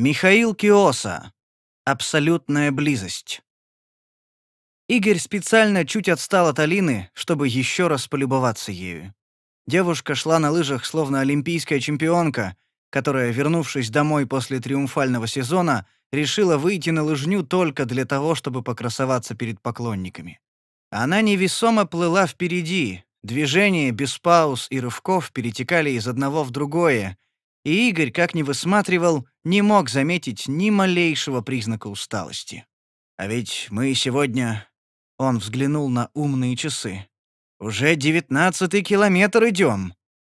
Михаил Киоса. Абсолютная близость. Игорь специально чуть отстал от Алины, чтобы еще раз полюбоваться ею. Девушка шла на лыжах словно олимпийская чемпионка, которая, вернувшись домой после триумфального сезона, решила выйти на лыжню только для того, чтобы покрасоваться перед поклонниками. Она невесомо плыла впереди, движения без пауз и рывков перетекали из одного в другое — и Игорь, как ни высматривал, не мог заметить ни малейшего признака усталости. «А ведь мы сегодня...» — он взглянул на умные часы. «Уже девятнадцатый километр идем!»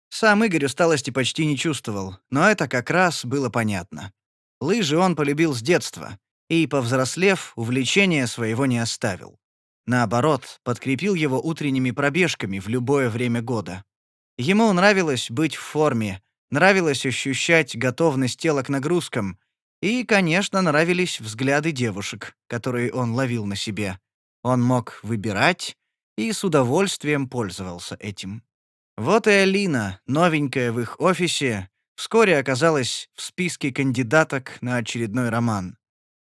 Сам Игорь усталости почти не чувствовал, но это как раз было понятно. Лыжи он полюбил с детства и, повзрослев, увлечения своего не оставил. Наоборот, подкрепил его утренними пробежками в любое время года. Ему нравилось быть в форме — Нравилось ощущать готовность тела к нагрузкам. И, конечно, нравились взгляды девушек, которые он ловил на себе. Он мог выбирать и с удовольствием пользовался этим. Вот и Алина, новенькая в их офисе, вскоре оказалась в списке кандидаток на очередной роман.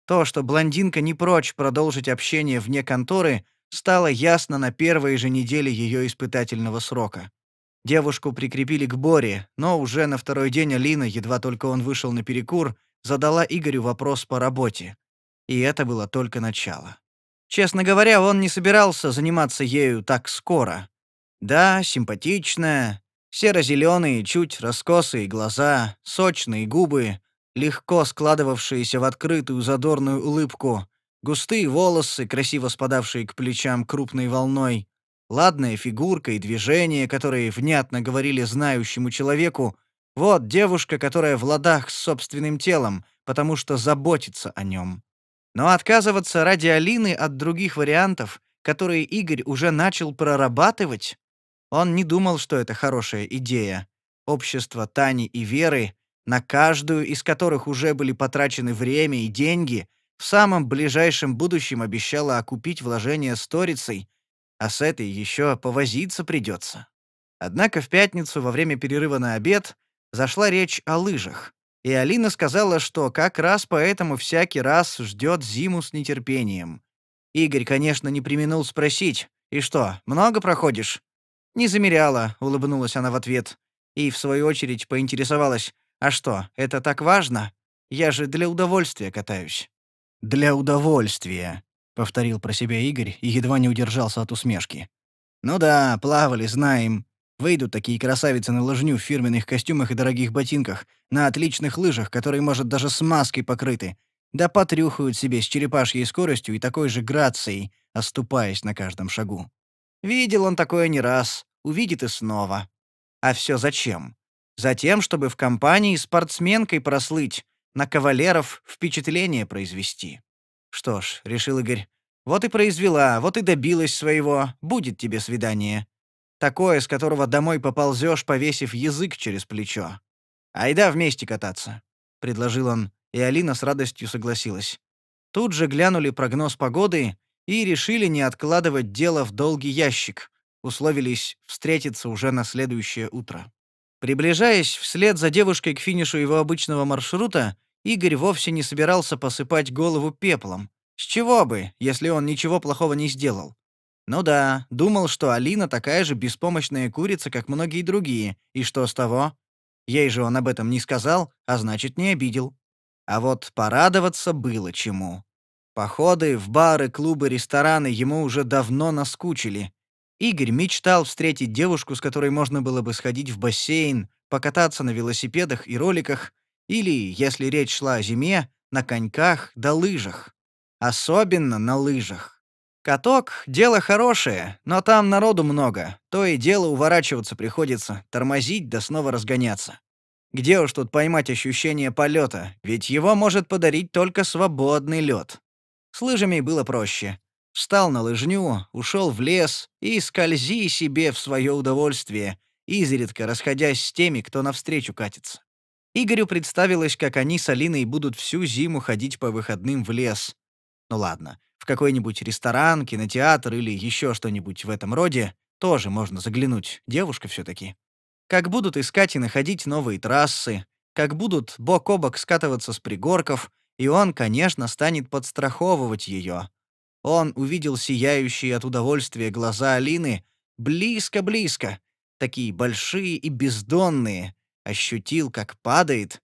То, что блондинка не прочь продолжить общение вне конторы, стало ясно на первой же неделе ее испытательного срока. Девушку прикрепили к Боре, но уже на второй день Алина, едва только он вышел на перекур, задала Игорю вопрос по работе. И это было только начало. Честно говоря, он не собирался заниматься ею так скоро. Да, симпатичная, серо-зеленые, чуть раскосые глаза, сочные губы, легко складывавшиеся в открытую задорную улыбку, густые волосы, красиво спадавшие к плечам крупной волной, ладная фигурка и движения, которые внятно говорили знающему человеку, вот девушка, которая в ладах с собственным телом, потому что заботится о нем. Но отказываться ради Алины от других вариантов, которые Игорь уже начал прорабатывать, он не думал, что это хорошая идея. Общество Тани и Веры, на каждую из которых уже были потрачены время и деньги, в самом ближайшем будущем обещало окупить вложения сторицей, а с этой еще повозиться придется. Однако в пятницу во время перерыва на обед зашла речь о лыжах, и Алина сказала, что как раз поэтому всякий раз ждет зиму с нетерпением. Игорь, конечно, не применил спросить, «И что, много проходишь?» «Не замеряла», — улыбнулась она в ответ. И, в свою очередь, поинтересовалась, «А что, это так важно? Я же для удовольствия катаюсь». «Для удовольствия», повторил про себя Игорь и едва не удержался от усмешки. «Ну да, плавали, знаем. Выйдут такие красавицы на лыжню в фирменных костюмах и дорогих ботинках, на отличных лыжах, которые, может, даже с маской покрыты. Да потрюхают себе с черепашьей скоростью и такой же грацией, оступаясь на каждом шагу. Видел он такое не раз, увидит и снова. А все зачем? Затем, чтобы в компании спортсменкой прослыть, на кавалеров впечатление произвести. Что ж, решил Игорь, вот и произвела, вот и добилась своего, будет тебе свидание. Такое, с которого домой поползешь, повесив язык через плечо. Айда вместе кататься, предложил он, и Алина с радостью согласилась. Тут же глянули прогноз погоды и решили не откладывать дело в долгий ящик. Условились встретиться уже на следующее утро. Приближаясь вслед за девушкой к финишу его обычного маршрута, Игорь вовсе не собирался посыпать голову пеплом. С чего бы, если он ничего плохого не сделал? Ну да, думал, что Алина такая же беспомощная курица, как многие другие, и что с того? Ей же он об этом не сказал, а значит, не обидел. А вот порадоваться было чему. Походы в бары, клубы, рестораны ему уже давно наскучили. Игорь мечтал встретить девушку, с которой можно было бы сходить в бассейн, покататься на велосипедах и роликах, или, если речь шла о зиме, на коньках да лыжах. Особенно на лыжах. Каток — дело хорошее, но там народу много, то и дело уворачиваться приходится, тормозить да снова разгоняться. Где уж тут поймать ощущение полета, ведь его может подарить только свободный лед. С лыжами было проще. Встал на лыжню, ушел в лес и скользи себе в свое удовольствие, изредка расходясь с теми, кто навстречу катится. Игорю представилось, как они с Алиной будут всю зиму ходить по выходным в лес. Ну ладно, в какой-нибудь ресторан, кинотеатр или еще что-нибудь в этом роде тоже можно заглянуть, девушка все таки Как будут искать и находить новые трассы, как будут бок о бок скатываться с пригорков, и он, конечно, станет подстраховывать ее. Он увидел сияющие от удовольствия глаза Алины близко-близко, такие большие и бездонные, ощутил, как падает,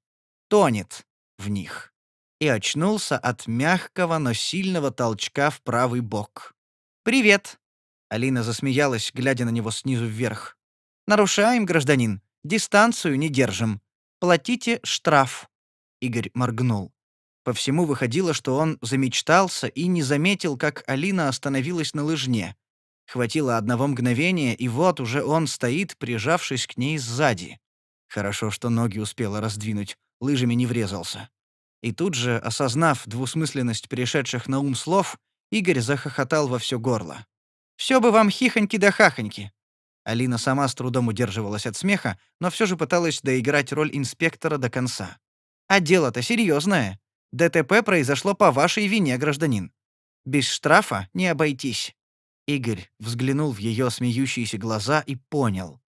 тонет в них и очнулся от мягкого, но сильного толчка в правый бок. «Привет!» — Алина засмеялась, глядя на него снизу вверх. «Нарушаем, гражданин. Дистанцию не держим. Платите штраф». Игорь моргнул. По всему выходило, что он замечтался и не заметил, как Алина остановилась на лыжне. Хватило одного мгновения, и вот уже он стоит, прижавшись к ней сзади. Хорошо, что ноги успела раздвинуть, лыжами не врезался. И тут же, осознав двусмысленность пришедших на ум слов, Игорь захохотал во все горло. «Все бы вам хихоньки да хахоньки!» Алина сама с трудом удерживалась от смеха, но все же пыталась доиграть роль инспектора до конца. «А дело-то серьезное. ДТП произошло по вашей вине, гражданин. Без штрафа не обойтись». Игорь взглянул в ее смеющиеся глаза и понял.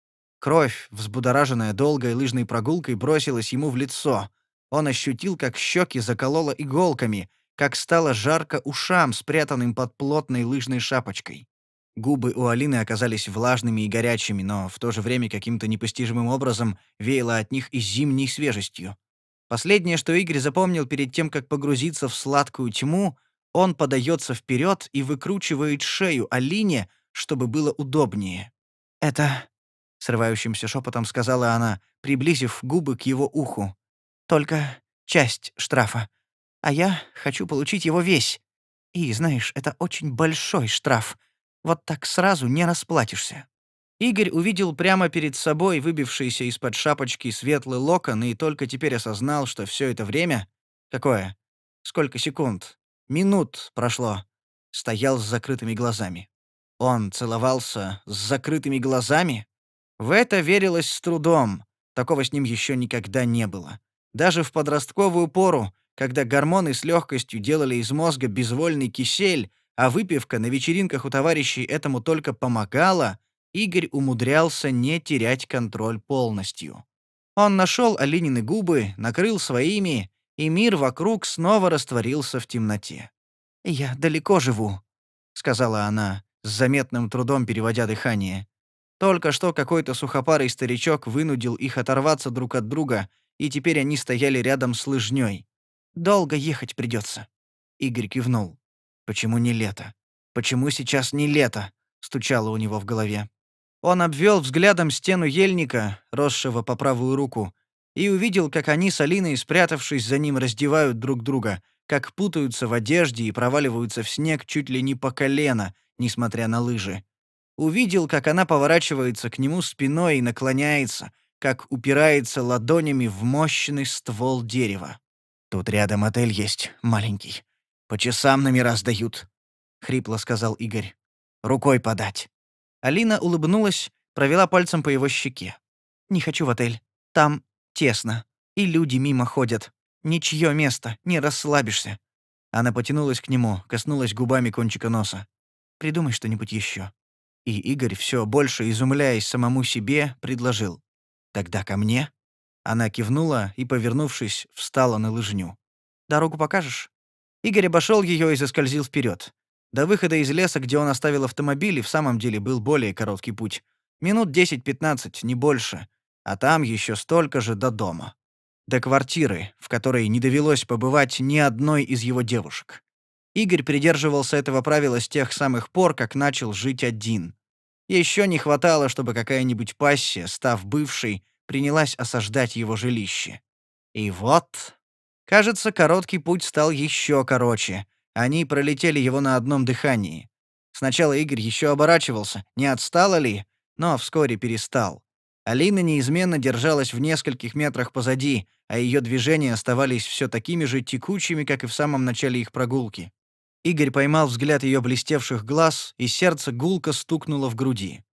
Кровь, взбудораженная долгой лыжной прогулкой, бросилась ему в лицо. Он ощутил, как щеки заколола иголками, как стало жарко ушам, спрятанным под плотной лыжной шапочкой. Губы у Алины оказались влажными и горячими, но в то же время каким-то непостижимым образом веяло от них и зимней свежестью. Последнее, что Игорь запомнил перед тем, как погрузиться в сладкую тьму, он подается вперед и выкручивает шею Алине, чтобы было удобнее. «Это срывающимся шепотом сказала она, приблизив губы к его уху. «Только часть штрафа. А я хочу получить его весь. И, знаешь, это очень большой штраф. Вот так сразу не расплатишься». Игорь увидел прямо перед собой выбившийся из-под шапочки светлый локон и только теперь осознал, что все это время... Какое? Сколько секунд? Минут прошло. Стоял с закрытыми глазами. Он целовался с закрытыми глазами? В это верилось с трудом. Такого с ним еще никогда не было. Даже в подростковую пору, когда гормоны с легкостью делали из мозга безвольный кисель, а выпивка на вечеринках у товарищей этому только помогала, Игорь умудрялся не терять контроль полностью. Он нашел Алинины губы, накрыл своими, и мир вокруг снова растворился в темноте. «Я далеко живу», — сказала она, с заметным трудом переводя дыхание. Только что какой-то сухопарый старичок вынудил их оторваться друг от друга, и теперь они стояли рядом с лыжней. «Долго ехать придется. Игорь кивнул. «Почему не лето? Почему сейчас не лето?» — стучало у него в голове. Он обвел взглядом стену ельника, росшего по правую руку, и увидел, как они с Алиной, спрятавшись за ним, раздевают друг друга, как путаются в одежде и проваливаются в снег чуть ли не по колено, несмотря на лыжи увидел, как она поворачивается к нему спиной и наклоняется, как упирается ладонями в мощный ствол дерева. «Тут рядом отель есть, маленький. По часам номера сдают», — хрипло сказал Игорь. «Рукой подать». Алина улыбнулась, провела пальцем по его щеке. «Не хочу в отель. Там тесно. И люди мимо ходят. Ничье место, не расслабишься». Она потянулась к нему, коснулась губами кончика носа. «Придумай что-нибудь еще. И Игорь, все больше изумляясь самому себе, предложил. «Тогда ко мне?» Она кивнула и, повернувшись, встала на лыжню. «Дорогу покажешь?» Игорь обошел ее и заскользил вперед. До выхода из леса, где он оставил автомобиль, и в самом деле был более короткий путь. Минут 10-15, не больше. А там еще столько же до дома. До квартиры, в которой не довелось побывать ни одной из его девушек. Игорь придерживался этого правила с тех самых пор, как начал жить один. Еще не хватало, чтобы какая-нибудь пассия, став бывшей, принялась осаждать его жилище. И вот... Кажется, короткий путь стал еще короче. Они пролетели его на одном дыхании. Сначала Игорь еще оборачивался, не отстала ли, но вскоре перестал. Алина неизменно держалась в нескольких метрах позади, а ее движения оставались все такими же текучими, как и в самом начале их прогулки. Игорь поймал взгляд ее блестевших глаз, и сердце гулко стукнуло в груди.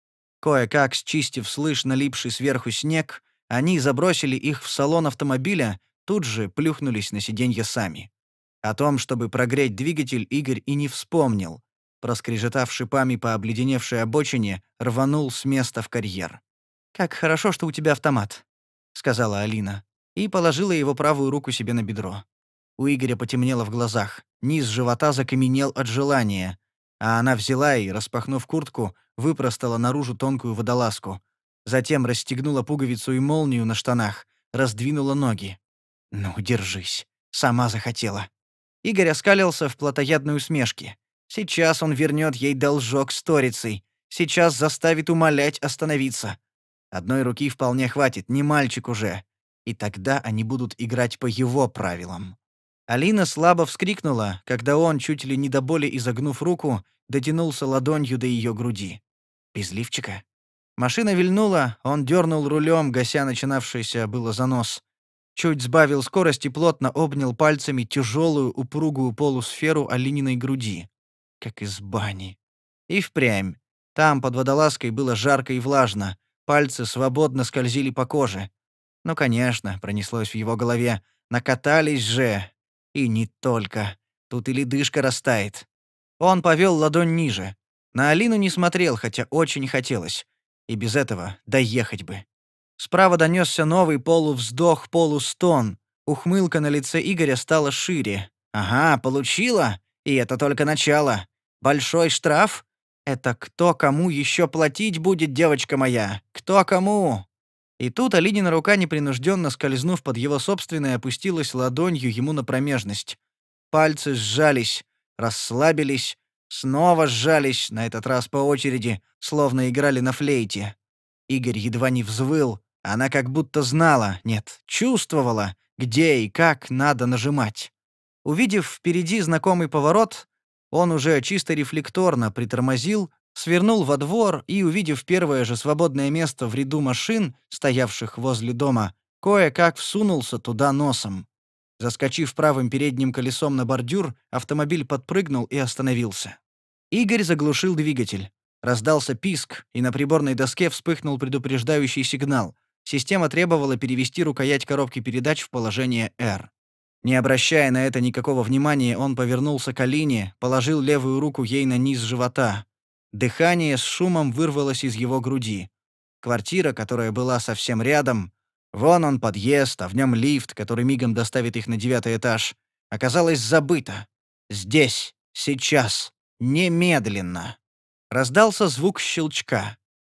Кое-как, счистив слышь налипший сверху снег, они забросили их в салон автомобиля, тут же плюхнулись на сиденье сами. О том, чтобы прогреть двигатель, Игорь и не вспомнил. Проскрежетав шипами по обледеневшей обочине, рванул с места в карьер. «Как хорошо, что у тебя автомат», — сказала Алина, и положила его правую руку себе на бедро. У Игоря потемнело в глазах. Низ живота закаменел от желания. А она взяла и, распахнув куртку, выпростала наружу тонкую водолазку. Затем расстегнула пуговицу и молнию на штанах, раздвинула ноги. «Ну, держись. Сама захотела». Игорь оскалился в плотоядной усмешке. Сейчас он вернет ей должок сторицей. Сейчас заставит умолять остановиться. Одной руки вполне хватит, не мальчик уже. И тогда они будут играть по его правилам. Алина слабо вскрикнула, когда он, чуть ли не до боли изогнув руку, дотянулся ладонью до ее груди. «Без лифчика?» Машина вильнула, он дернул рулем, гася начинавшийся было занос. Чуть сбавил скорость и плотно обнял пальцами тяжелую упругую полусферу Алининой груди. Как из бани. И впрямь. Там под водолазкой было жарко и влажно, пальцы свободно скользили по коже. Ну, конечно, пронеслось в его голове. Накатались же, и не только. Тут и ледышка растает. Он повел ладонь ниже. На Алину не смотрел, хотя очень хотелось. И без этого доехать бы. Справа донесся новый полувздох, полустон. Ухмылка на лице Игоря стала шире. «Ага, получила? И это только начало. Большой штраф? Это кто кому еще платить будет, девочка моя? Кто кому?» И тут Алинина рука, непринужденно скользнув под его собственной опустилась ладонью ему на промежность. Пальцы сжались, расслабились, снова сжались, на этот раз по очереди, словно играли на флейте. Игорь едва не взвыл, она как будто знала, нет, чувствовала, где и как надо нажимать. Увидев впереди знакомый поворот, он уже чисто рефлекторно притормозил свернул во двор и, увидев первое же свободное место в ряду машин, стоявших возле дома, кое-как всунулся туда носом. Заскочив правым передним колесом на бордюр, автомобиль подпрыгнул и остановился. Игорь заглушил двигатель. Раздался писк, и на приборной доске вспыхнул предупреждающий сигнал. Система требовала перевести рукоять коробки передач в положение R. Не обращая на это никакого внимания, он повернулся к Алине, положил левую руку ей на низ живота. Дыхание с шумом вырвалось из его груди. Квартира, которая была совсем рядом, вон он подъезд, а в нем лифт, который мигом доставит их на девятый этаж, оказалась забыта. Здесь, сейчас, немедленно. Раздался звук щелчка.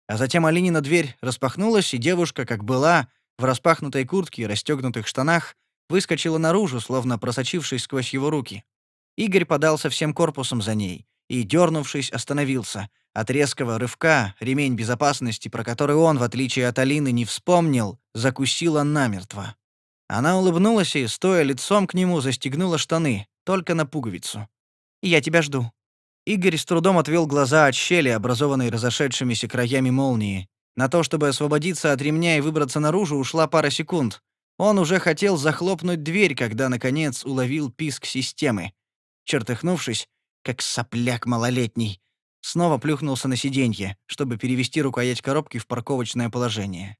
А затем Алинина дверь распахнулась, и девушка, как была, в распахнутой куртке и расстегнутых штанах, выскочила наружу, словно просочившись сквозь его руки. Игорь подался всем корпусом за ней, и, дернувшись, остановился. От резкого рывка ремень безопасности, про который он, в отличие от Алины, не вспомнил, закусила намертво. Она улыбнулась и, стоя лицом к нему, застегнула штаны, только на пуговицу. «Я тебя жду». Игорь с трудом отвел глаза от щели, образованной разошедшимися краями молнии. На то, чтобы освободиться от ремня и выбраться наружу, ушла пара секунд. Он уже хотел захлопнуть дверь, когда, наконец, уловил писк системы. Чертыхнувшись, как сопляк малолетний. Снова плюхнулся на сиденье, чтобы перевести рукоять коробки в парковочное положение.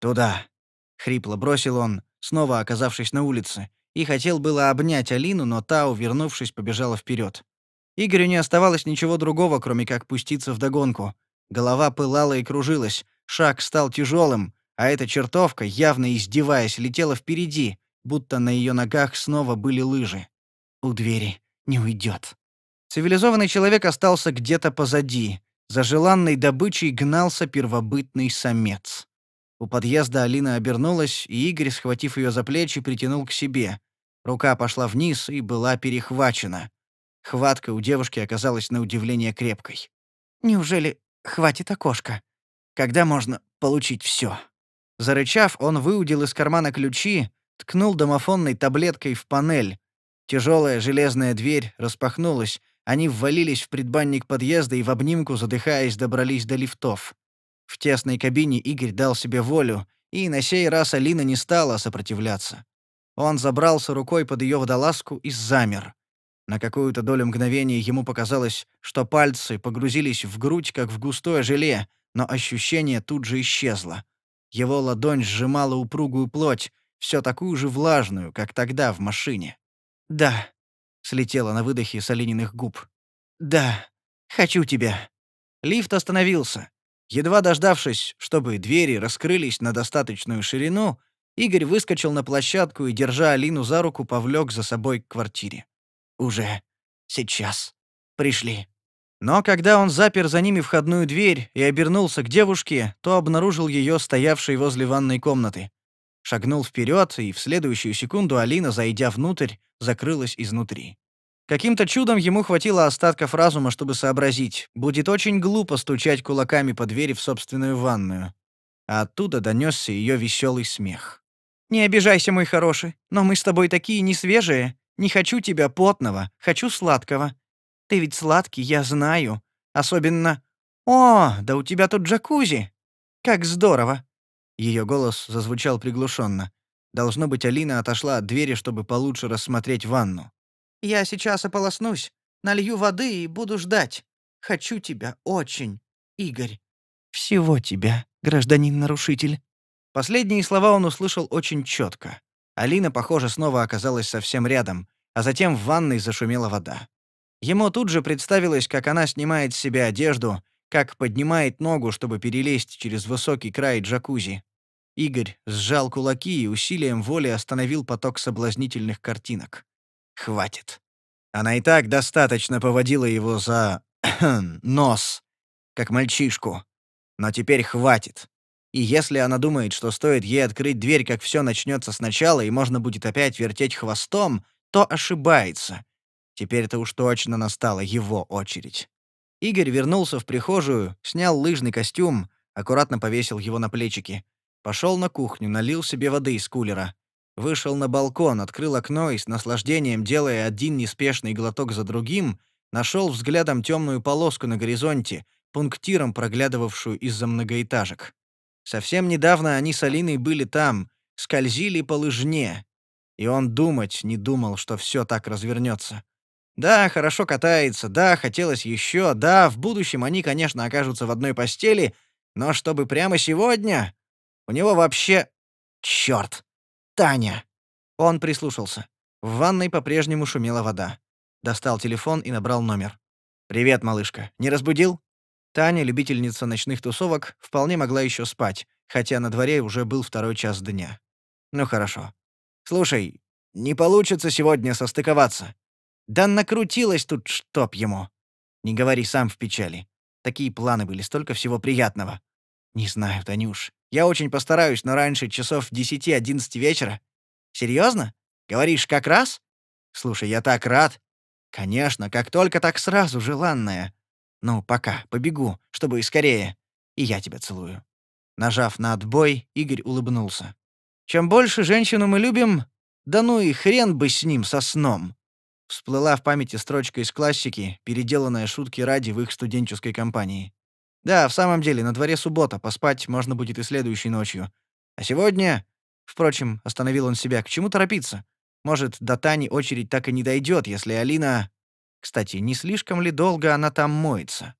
«Туда!» — хрипло бросил он, снова оказавшись на улице, и хотел было обнять Алину, но та, увернувшись, побежала вперед. Игорю не оставалось ничего другого, кроме как пуститься в догонку. Голова пылала и кружилась, шаг стал тяжелым, а эта чертовка, явно издеваясь, летела впереди, будто на ее ногах снова были лыжи. «У двери не уйдет», Цивилизованный человек остался где-то позади. За желанной добычей гнался первобытный самец. У подъезда Алина обернулась, и Игорь, схватив ее за плечи, притянул к себе. Рука пошла вниз и была перехвачена. Хватка у девушки оказалась на удивление крепкой. «Неужели хватит окошка? Когда можно получить все? Зарычав, он выудил из кармана ключи, ткнул домофонной таблеткой в панель. Тяжелая железная дверь распахнулась, они ввалились в предбанник подъезда и в обнимку, задыхаясь, добрались до лифтов. В тесной кабине Игорь дал себе волю, и на сей раз Алина не стала сопротивляться. Он забрался рукой под ее водолазку и замер. На какую-то долю мгновения ему показалось, что пальцы погрузились в грудь, как в густое желе, но ощущение тут же исчезло. Его ладонь сжимала упругую плоть, все такую же влажную, как тогда в машине. «Да», Слетела на выдохе с олениных губ. «Да, хочу тебя». Лифт остановился. Едва дождавшись, чтобы двери раскрылись на достаточную ширину, Игорь выскочил на площадку и, держа Алину за руку, повлек за собой к квартире. «Уже. Сейчас. Пришли». Но когда он запер за ними входную дверь и обернулся к девушке, то обнаружил ее стоявшей возле ванной комнаты шагнул вперед, и в следующую секунду Алина, зайдя внутрь, закрылась изнутри. Каким-то чудом ему хватило остатков разума, чтобы сообразить. Будет очень глупо стучать кулаками по двери в собственную ванную. А оттуда донесся ее веселый смех. «Не обижайся, мой хороший, но мы с тобой такие несвежие. Не хочу тебя потного, хочу сладкого. Ты ведь сладкий, я знаю. Особенно... О, да у тебя тут джакузи! Как здорово! Ее голос зазвучал приглушенно. Должно быть, Алина отошла от двери, чтобы получше рассмотреть ванну. «Я сейчас ополоснусь, налью воды и буду ждать. Хочу тебя очень, Игорь». «Всего тебя, гражданин-нарушитель». Последние слова он услышал очень четко. Алина, похоже, снова оказалась совсем рядом, а затем в ванной зашумела вода. Ему тут же представилось, как она снимает с себя одежду, как поднимает ногу, чтобы перелезть через высокий край джакузи. Игорь сжал кулаки и усилием воли остановил поток соблазнительных картинок. «Хватит». Она и так достаточно поводила его за... нос, как мальчишку. Но теперь хватит. И если она думает, что стоит ей открыть дверь, как все начнется сначала, и можно будет опять вертеть хвостом, то ошибается. Теперь-то уж точно настала его очередь. Игорь вернулся в прихожую, снял лыжный костюм, аккуратно повесил его на плечики. Пошел на кухню, налил себе воды из кулера. Вышел на балкон, открыл окно и с наслаждением, делая один неспешный глоток за другим, нашел взглядом темную полоску на горизонте, пунктиром проглядывавшую из-за многоэтажек. Совсем недавно они с Алиной были там, скользили по лыжне. И он думать не думал, что все так развернется. Да, хорошо катается, да, хотелось еще, да, в будущем они, конечно, окажутся в одной постели, но чтобы прямо сегодня... У него вообще... Черт! Таня! Он прислушался. В ванной по-прежнему шумела вода. Достал телефон и набрал номер. «Привет, малышка. Не разбудил?» Таня, любительница ночных тусовок, вполне могла еще спать, хотя на дворе уже был второй час дня. «Ну хорошо. Слушай, не получится сегодня состыковаться. Да накрутилось тут, чтоб ему. Не говори сам в печали. Такие планы были, столько всего приятного. Не знаю, Танюш. Я очень постараюсь, но раньше часов 10-11 вечера. Серьезно? Говоришь, как раз? Слушай, я так рад. Конечно, как только так сразу, желанное. Ну, пока, побегу, чтобы и скорее. И я тебя целую. Нажав на отбой, Игорь улыбнулся. Чем больше женщину мы любим, да ну и хрен бы с ним со сном. Всплыла в памяти строчка из классики, переделанная шутки ради в их студенческой компании. Да, в самом деле, на дворе суббота, поспать можно будет и следующей ночью. А сегодня... Впрочем, остановил он себя, к чему торопиться? Может, до Тани очередь так и не дойдет, если Алина... Кстати, не слишком ли долго она там моется?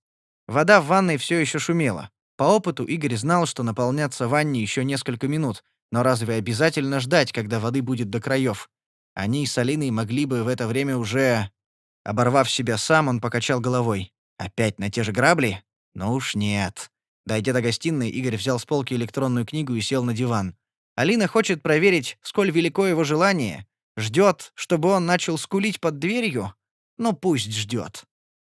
Вода в ванной все еще шумела. По опыту Игорь знал, что наполняться ванне еще несколько минут, но разве обязательно ждать, когда воды будет до краев? Они с Алиной могли бы в это время уже... Оборвав себя сам, он покачал головой. Опять на те же грабли? Ну уж нет. Дойдя до гостиной, Игорь взял с полки электронную книгу и сел на диван. Алина хочет проверить, сколь велико его желание. Ждет, чтобы он начал скулить под дверью? Ну пусть ждет.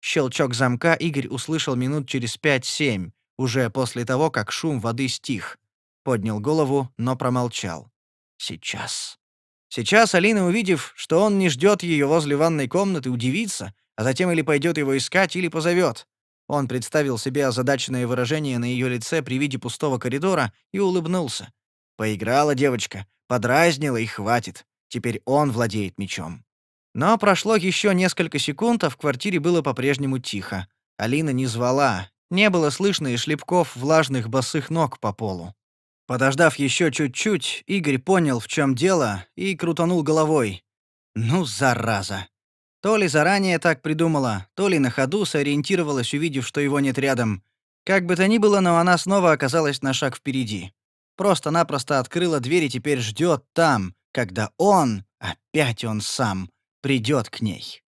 Щелчок замка Игорь услышал минут через пять-семь, уже после того, как шум воды стих. Поднял голову, но промолчал. «Сейчас», Сейчас Алина, увидев, что он не ждет ее возле ванной комнаты, удивится, а затем или пойдет его искать, или позовет. Он представил себе озадаченное выражение на ее лице при виде пустого коридора и улыбнулся. Поиграла девочка, подразнила и хватит. Теперь он владеет мечом. Но прошло еще несколько секунд, а в квартире было по-прежнему тихо. Алина не звала, не было слышно и шлепков влажных босых ног по полу. Подождав еще чуть-чуть, Игорь понял, в чем дело, и крутанул головой. «Ну, зараза!» То ли заранее так придумала, то ли на ходу сориентировалась, увидев, что его нет рядом. Как бы то ни было, но она снова оказалась на шаг впереди. Просто-напросто открыла дверь и теперь ждет там, когда он, опять он сам, придет к ней.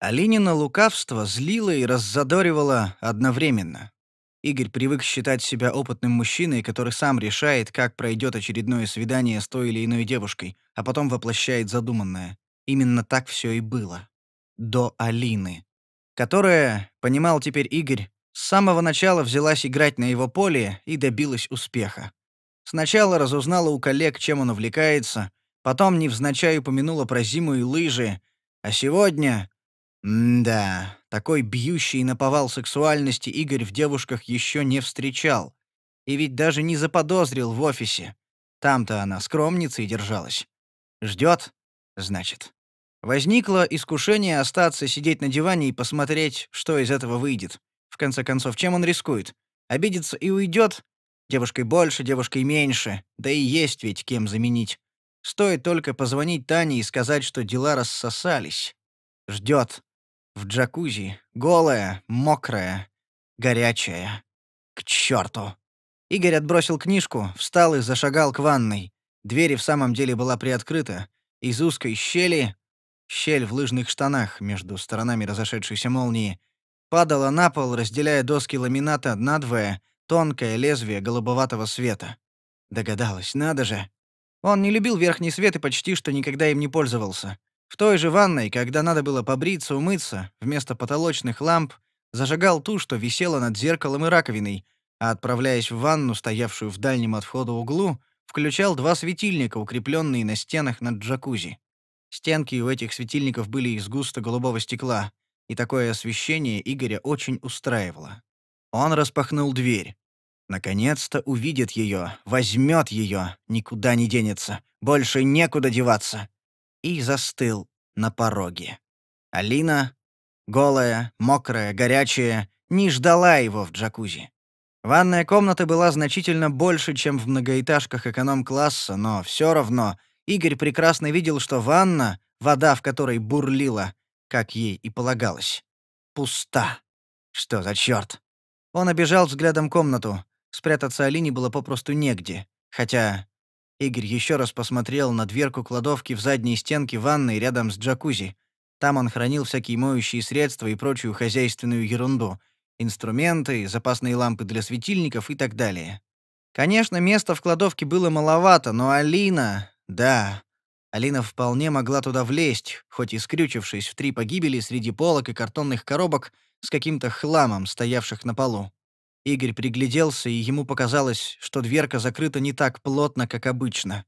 Алинина лукавство злило и раззадоривало одновременно. Игорь привык считать себя опытным мужчиной, который сам решает, как пройдет очередное свидание с той или иной девушкой, а потом воплощает задуманное. Именно так все и было. До Алины. Которая, понимал теперь Игорь, с самого начала взялась играть на его поле и добилась успеха. Сначала разузнала у коллег, чем он увлекается, потом невзначай упомянула про зиму и лыжи, а сегодня... М да, такой бьющий на повал сексуальности Игорь в девушках еще не встречал. И ведь даже не заподозрил в офисе. Там-то она скромницей держалась. Ждет, значит. Возникло искушение остаться сидеть на диване и посмотреть, что из этого выйдет. В конце концов, чем он рискует? Обидится и уйдет? Девушкой больше, девушкой меньше. Да и есть ведь кем заменить. Стоит только позвонить Тане и сказать, что дела рассосались. Ждет в джакузи, голая, мокрая, горячая. К черту! Игорь отбросил книжку, встал и зашагал к ванной. Дверь в самом деле была приоткрыта. Из узкой щели, щель в лыжных штанах между сторонами разошедшейся молнии, падала на пол, разделяя доски ламината надвое, тонкое лезвие голубоватого света. Догадалась, надо же. Он не любил верхний свет и почти что никогда им не пользовался. В той же ванной, когда надо было побриться, умыться, вместо потолочных ламп зажигал ту, что висела над зеркалом и раковиной, а отправляясь в ванну, стоявшую в дальнем от входа углу, включал два светильника, укрепленные на стенах над джакузи. Стенки у этих светильников были из густо-голубого стекла, и такое освещение Игоря очень устраивало. Он распахнул дверь. Наконец-то увидит ее, возьмет ее, никуда не денется, больше некуда деваться и застыл на пороге. Алина, голая, мокрая, горячая, не ждала его в джакузи. Ванная комната была значительно больше, чем в многоэтажках эконом-класса, но все равно Игорь прекрасно видел, что ванна, вода в которой бурлила, как ей и полагалось, пуста. Что за черт? Он обежал взглядом комнату. Спрятаться Алине было попросту негде. Хотя Игорь еще раз посмотрел на дверку кладовки в задней стенке ванной рядом с джакузи. Там он хранил всякие моющие средства и прочую хозяйственную ерунду. Инструменты, запасные лампы для светильников и так далее. Конечно, места в кладовке было маловато, но Алина... Да, Алина вполне могла туда влезть, хоть и скрючившись в три погибели среди полок и картонных коробок с каким-то хламом, стоявших на полу. Игорь пригляделся, и ему показалось, что дверка закрыта не так плотно, как обычно.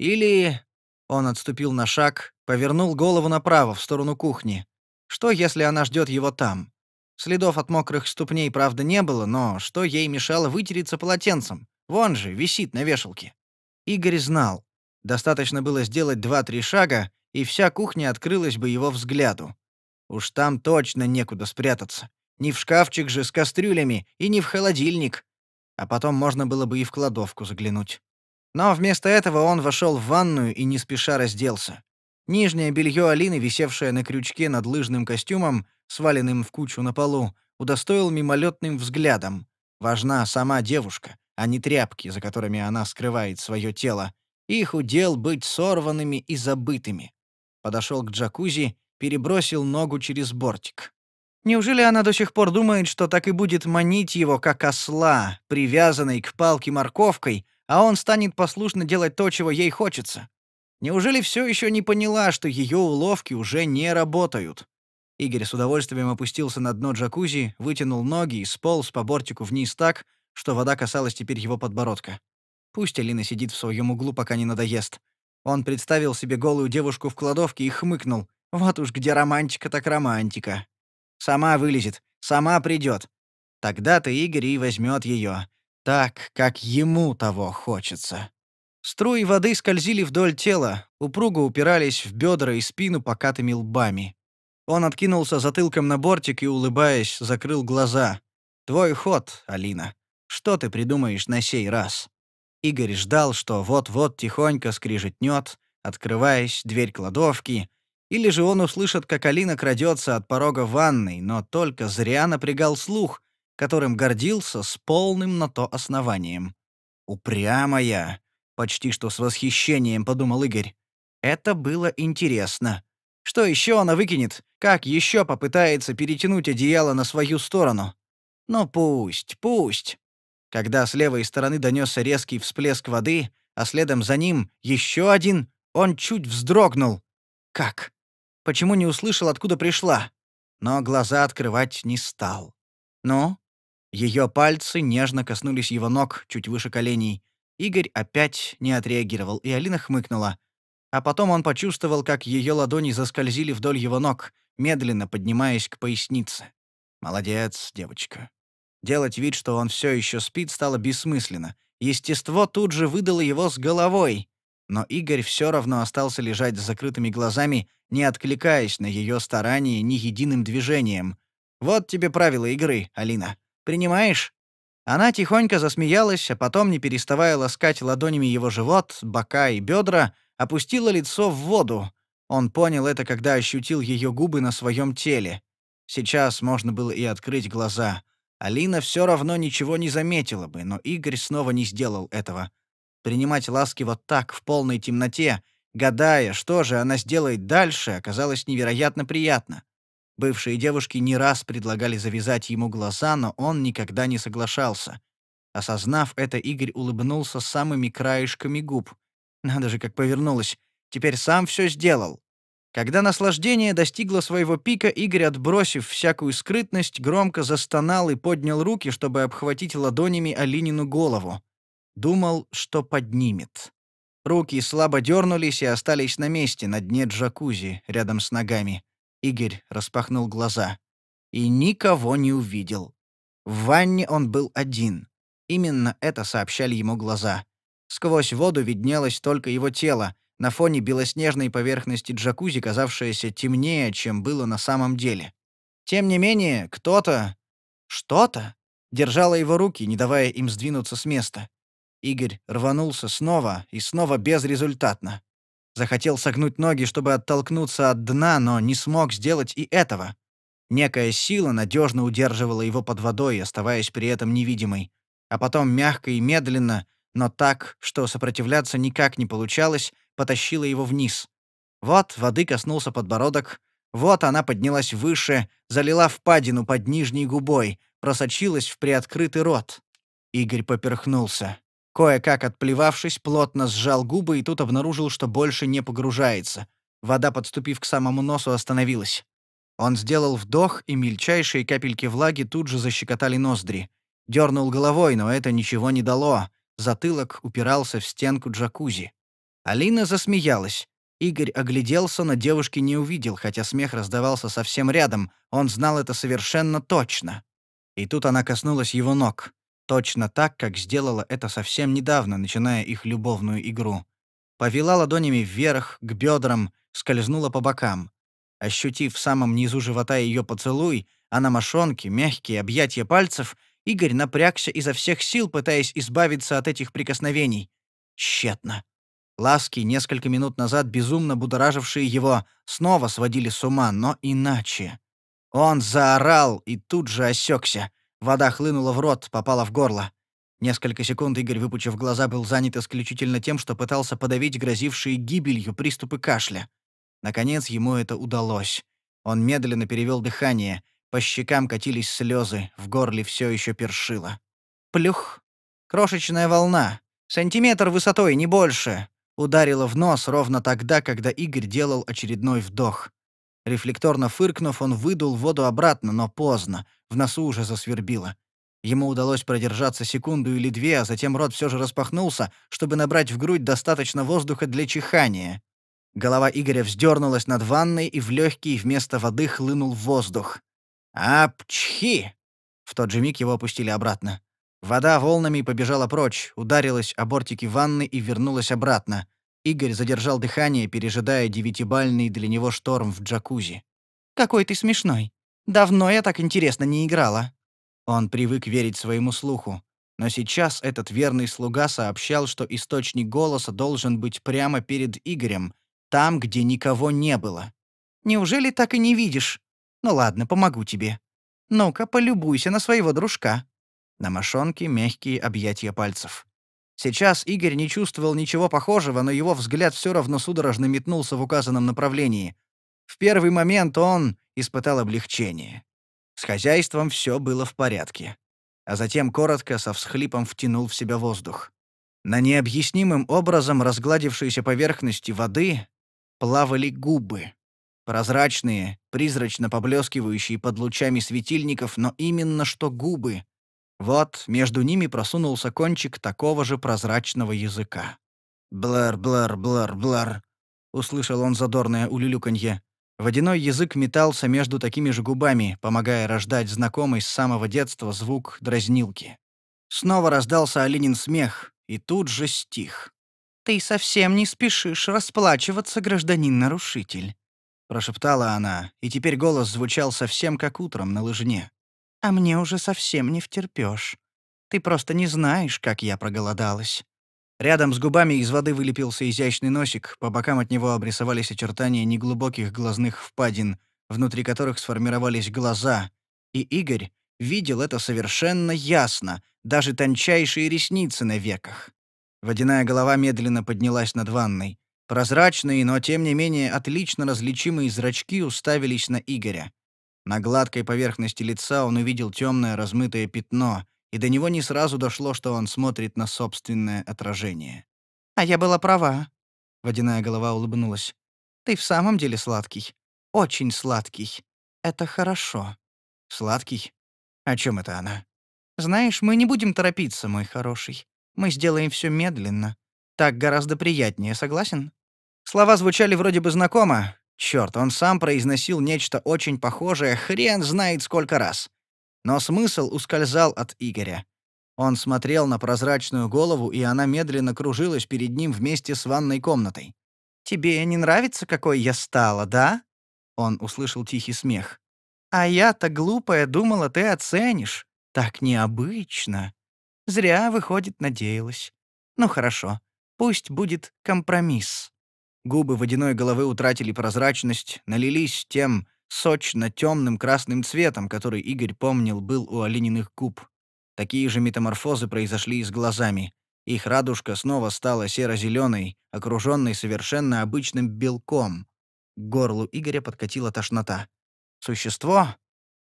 Или... Он отступил на шаг, повернул голову направо, в сторону кухни. Что, если она ждет его там? Следов от мокрых ступней, правда, не было, но что ей мешало вытереться полотенцем? Вон же, висит на вешалке. Игорь знал. Достаточно было сделать два-три шага, и вся кухня открылась бы его взгляду. Уж там точно некуда спрятаться. Не в шкафчик же с кастрюлями и не в холодильник. А потом можно было бы и в кладовку заглянуть. Но вместо этого он вошел в ванную и не спеша разделся. Нижнее белье Алины, висевшее на крючке над лыжным костюмом, сваленным в кучу на полу, удостоил мимолетным взглядом. Важна сама девушка, а не тряпки, за которыми она скрывает свое тело. Их удел быть сорванными и забытыми. Подошел к джакузи, перебросил ногу через бортик. Неужели она до сих пор думает, что так и будет манить его, как осла, привязанный к палке морковкой, а он станет послушно делать то, чего ей хочется? Неужели все еще не поняла, что ее уловки уже не работают? Игорь с удовольствием опустился на дно джакузи, вытянул ноги и сполз по бортику вниз так, что вода касалась теперь его подбородка. Пусть Алина сидит в своем углу, пока не надоест. Он представил себе голую девушку в кладовке и хмыкнул. «Вот уж где романтика так романтика». Сама вылезет, сама придет. Тогда-то Игорь и возьмет ее. Так, как ему того хочется. Струи воды скользили вдоль тела, упруго упирались в бедра и спину покатыми лбами. Он откинулся затылком на бортик и, улыбаясь, закрыл глаза. «Твой ход, Алина. Что ты придумаешь на сей раз?» Игорь ждал, что вот-вот тихонько скрижетнет, открываясь дверь кладовки, или же он услышит, как Алина крадется от порога ванной, но только зря напрягал слух, которым гордился с полным на то основанием. «Упрямая!» — почти что с восхищением подумал Игорь. «Это было интересно. Что еще она выкинет? Как еще попытается перетянуть одеяло на свою сторону? Ну пусть, пусть!» Когда с левой стороны донесся резкий всплеск воды, а следом за ним еще один, он чуть вздрогнул. «Как?» почему не услышал, откуда пришла, но глаза открывать не стал. Но ну, Ее пальцы нежно коснулись его ног, чуть выше коленей. Игорь опять не отреагировал, и Алина хмыкнула. А потом он почувствовал, как ее ладони заскользили вдоль его ног, медленно поднимаясь к пояснице. «Молодец, девочка». Делать вид, что он все еще спит, стало бессмысленно. Естество тут же выдало его с головой но Игорь все равно остался лежать с закрытыми глазами, не откликаясь на ее старания ни единым движением. «Вот тебе правила игры, Алина. Принимаешь?» Она тихонько засмеялась, а потом, не переставая ласкать ладонями его живот, бока и бедра, опустила лицо в воду. Он понял это, когда ощутил ее губы на своем теле. Сейчас можно было и открыть глаза. Алина все равно ничего не заметила бы, но Игорь снова не сделал этого. Принимать ласки вот так, в полной темноте, гадая, что же она сделает дальше, оказалось невероятно приятно. Бывшие девушки не раз предлагали завязать ему глаза, но он никогда не соглашался. Осознав это, Игорь улыбнулся самыми краешками губ. Надо же, как повернулось. Теперь сам все сделал. Когда наслаждение достигло своего пика, Игорь, отбросив всякую скрытность, громко застонал и поднял руки, чтобы обхватить ладонями Алинину голову. Думал, что поднимет. Руки слабо дернулись и остались на месте, на дне джакузи, рядом с ногами. Игорь распахнул глаза. И никого не увидел. В ванне он был один. Именно это сообщали ему глаза. Сквозь воду виднелось только его тело, на фоне белоснежной поверхности джакузи, казавшееся темнее, чем было на самом деле. Тем не менее, кто-то... Что-то? Держало его руки, не давая им сдвинуться с места. Игорь рванулся снова и снова безрезультатно. Захотел согнуть ноги, чтобы оттолкнуться от дна, но не смог сделать и этого. Некая сила надежно удерживала его под водой, оставаясь при этом невидимой. А потом мягко и медленно, но так, что сопротивляться никак не получалось, потащила его вниз. Вот воды коснулся подбородок, вот она поднялась выше, залила впадину под нижней губой, просочилась в приоткрытый рот. Игорь поперхнулся. Кое-как отплевавшись, плотно сжал губы и тут обнаружил, что больше не погружается. Вода, подступив к самому носу, остановилась. Он сделал вдох, и мельчайшие капельки влаги тут же защекотали ноздри. Дернул головой, но это ничего не дало. Затылок упирался в стенку джакузи. Алина засмеялась. Игорь огляделся, но девушки не увидел, хотя смех раздавался совсем рядом. Он знал это совершенно точно. И тут она коснулась его ног. Точно так, как сделала это совсем недавно, начиная их любовную игру. Повела ладонями вверх, к бедрам, скользнула по бокам. Ощутив в самом низу живота ее поцелуй, а на мошонке мягкие объятия пальцев, Игорь напрягся изо всех сил, пытаясь избавиться от этих прикосновений. Тщетно. Ласки, несколько минут назад безумно будоражившие его, снова сводили с ума, но иначе. Он заорал и тут же осекся. Вода хлынула в рот, попала в горло. Несколько секунд Игорь, выпучив глаза, был занят исключительно тем, что пытался подавить грозившие гибелью приступы кашля. Наконец ему это удалось. Он медленно перевел дыхание, по щекам катились слезы, в горле все еще першило. Плюх! Крошечная волна, сантиметр высотой, не больше, ударила в нос ровно тогда, когда Игорь делал очередной вдох. Рефлекторно фыркнув, он выдул воду обратно, но поздно. В носу уже засвербило. Ему удалось продержаться секунду или две, а затем рот все же распахнулся, чтобы набрать в грудь достаточно воздуха для чихания. Голова Игоря вздернулась над ванной, и в легкий вместо воды хлынул воздух. «Апчхи!» В тот же миг его опустили обратно. Вода волнами побежала прочь, ударилась о бортики ванны и вернулась обратно. Игорь задержал дыхание, пережидая девятибальный для него шторм в джакузи. «Какой ты смешной. Давно я так интересно не играла». Он привык верить своему слуху. Но сейчас этот верный слуга сообщал, что источник голоса должен быть прямо перед Игорем, там, где никого не было. «Неужели так и не видишь? Ну ладно, помогу тебе. Ну-ка, полюбуйся на своего дружка». На мошонке мягкие объятия пальцев. Сейчас Игорь не чувствовал ничего похожего, но его взгляд все равно судорожно метнулся в указанном направлении. В первый момент он испытал облегчение. С хозяйством все было в порядке. А затем коротко, со всхлипом втянул в себя воздух. На необъяснимым образом разгладившейся поверхности воды плавали губы. Прозрачные, призрачно поблескивающие под лучами светильников, но именно что губы — вот между ними просунулся кончик такого же прозрачного языка. «Блэр, блэр, блэр, блэр!» — услышал он задорное улюлюканье. Водяной язык метался между такими же губами, помогая рождать знакомый с самого детства звук дразнилки. Снова раздался Алинин смех, и тут же стих. «Ты совсем не спешишь расплачиваться, гражданин-нарушитель», — прошептала она, и теперь голос звучал совсем как утром на лыжне. А мне уже совсем не втерпёшь. Ты просто не знаешь, как я проголодалась». Рядом с губами из воды вылепился изящный носик, по бокам от него обрисовались очертания неглубоких глазных впадин, внутри которых сформировались глаза. И Игорь видел это совершенно ясно, даже тончайшие ресницы на веках. Водяная голова медленно поднялась над ванной. Прозрачные, но тем не менее отлично различимые зрачки уставились на Игоря. На гладкой поверхности лица он увидел темное размытое пятно, и до него не сразу дошло, что он смотрит на собственное отражение. «А я была права», — водяная голова улыбнулась. «Ты в самом деле сладкий. Очень сладкий. Это хорошо». «Сладкий? О чем это она?» «Знаешь, мы не будем торопиться, мой хороший. Мы сделаем все медленно. Так гораздо приятнее, согласен?» Слова звучали вроде бы знакомо, Черт, он сам произносил нечто очень похожее хрен знает сколько раз. Но смысл ускользал от Игоря. Он смотрел на прозрачную голову, и она медленно кружилась перед ним вместе с ванной комнатой. «Тебе не нравится, какой я стала, да?» Он услышал тихий смех. «А я-то глупая думала, ты оценишь. Так необычно. Зря, выходит, надеялась. Ну хорошо, пусть будет компромисс». Губы водяной головы утратили прозрачность, налились тем сочно-темным красным цветом, который Игорь помнил был у олениных губ. Такие же метаморфозы произошли и с глазами. Их радужка снова стала серо-зеленой, окруженной совершенно обычным белком. К горлу Игоря подкатила тошнота. Существо?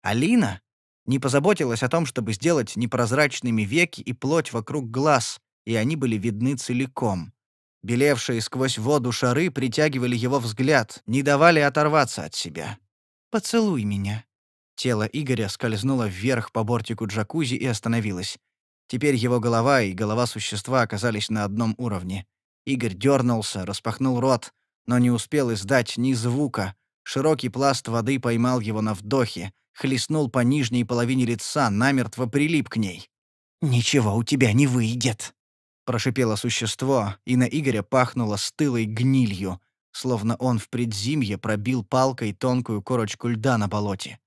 Алина? Не позаботилась о том, чтобы сделать непрозрачными веки и плоть вокруг глаз, и они были видны целиком. Белевшие сквозь воду шары притягивали его взгляд, не давали оторваться от себя. «Поцелуй меня». Тело Игоря скользнуло вверх по бортику джакузи и остановилось. Теперь его голова и голова существа оказались на одном уровне. Игорь дернулся, распахнул рот, но не успел издать ни звука. Широкий пласт воды поймал его на вдохе, хлестнул по нижней половине лица, намертво прилип к ней. «Ничего у тебя не выйдет», — прошипело существо, и на Игоря пахнуло стылой гнилью, словно он в предзимье пробил палкой тонкую корочку льда на болоте.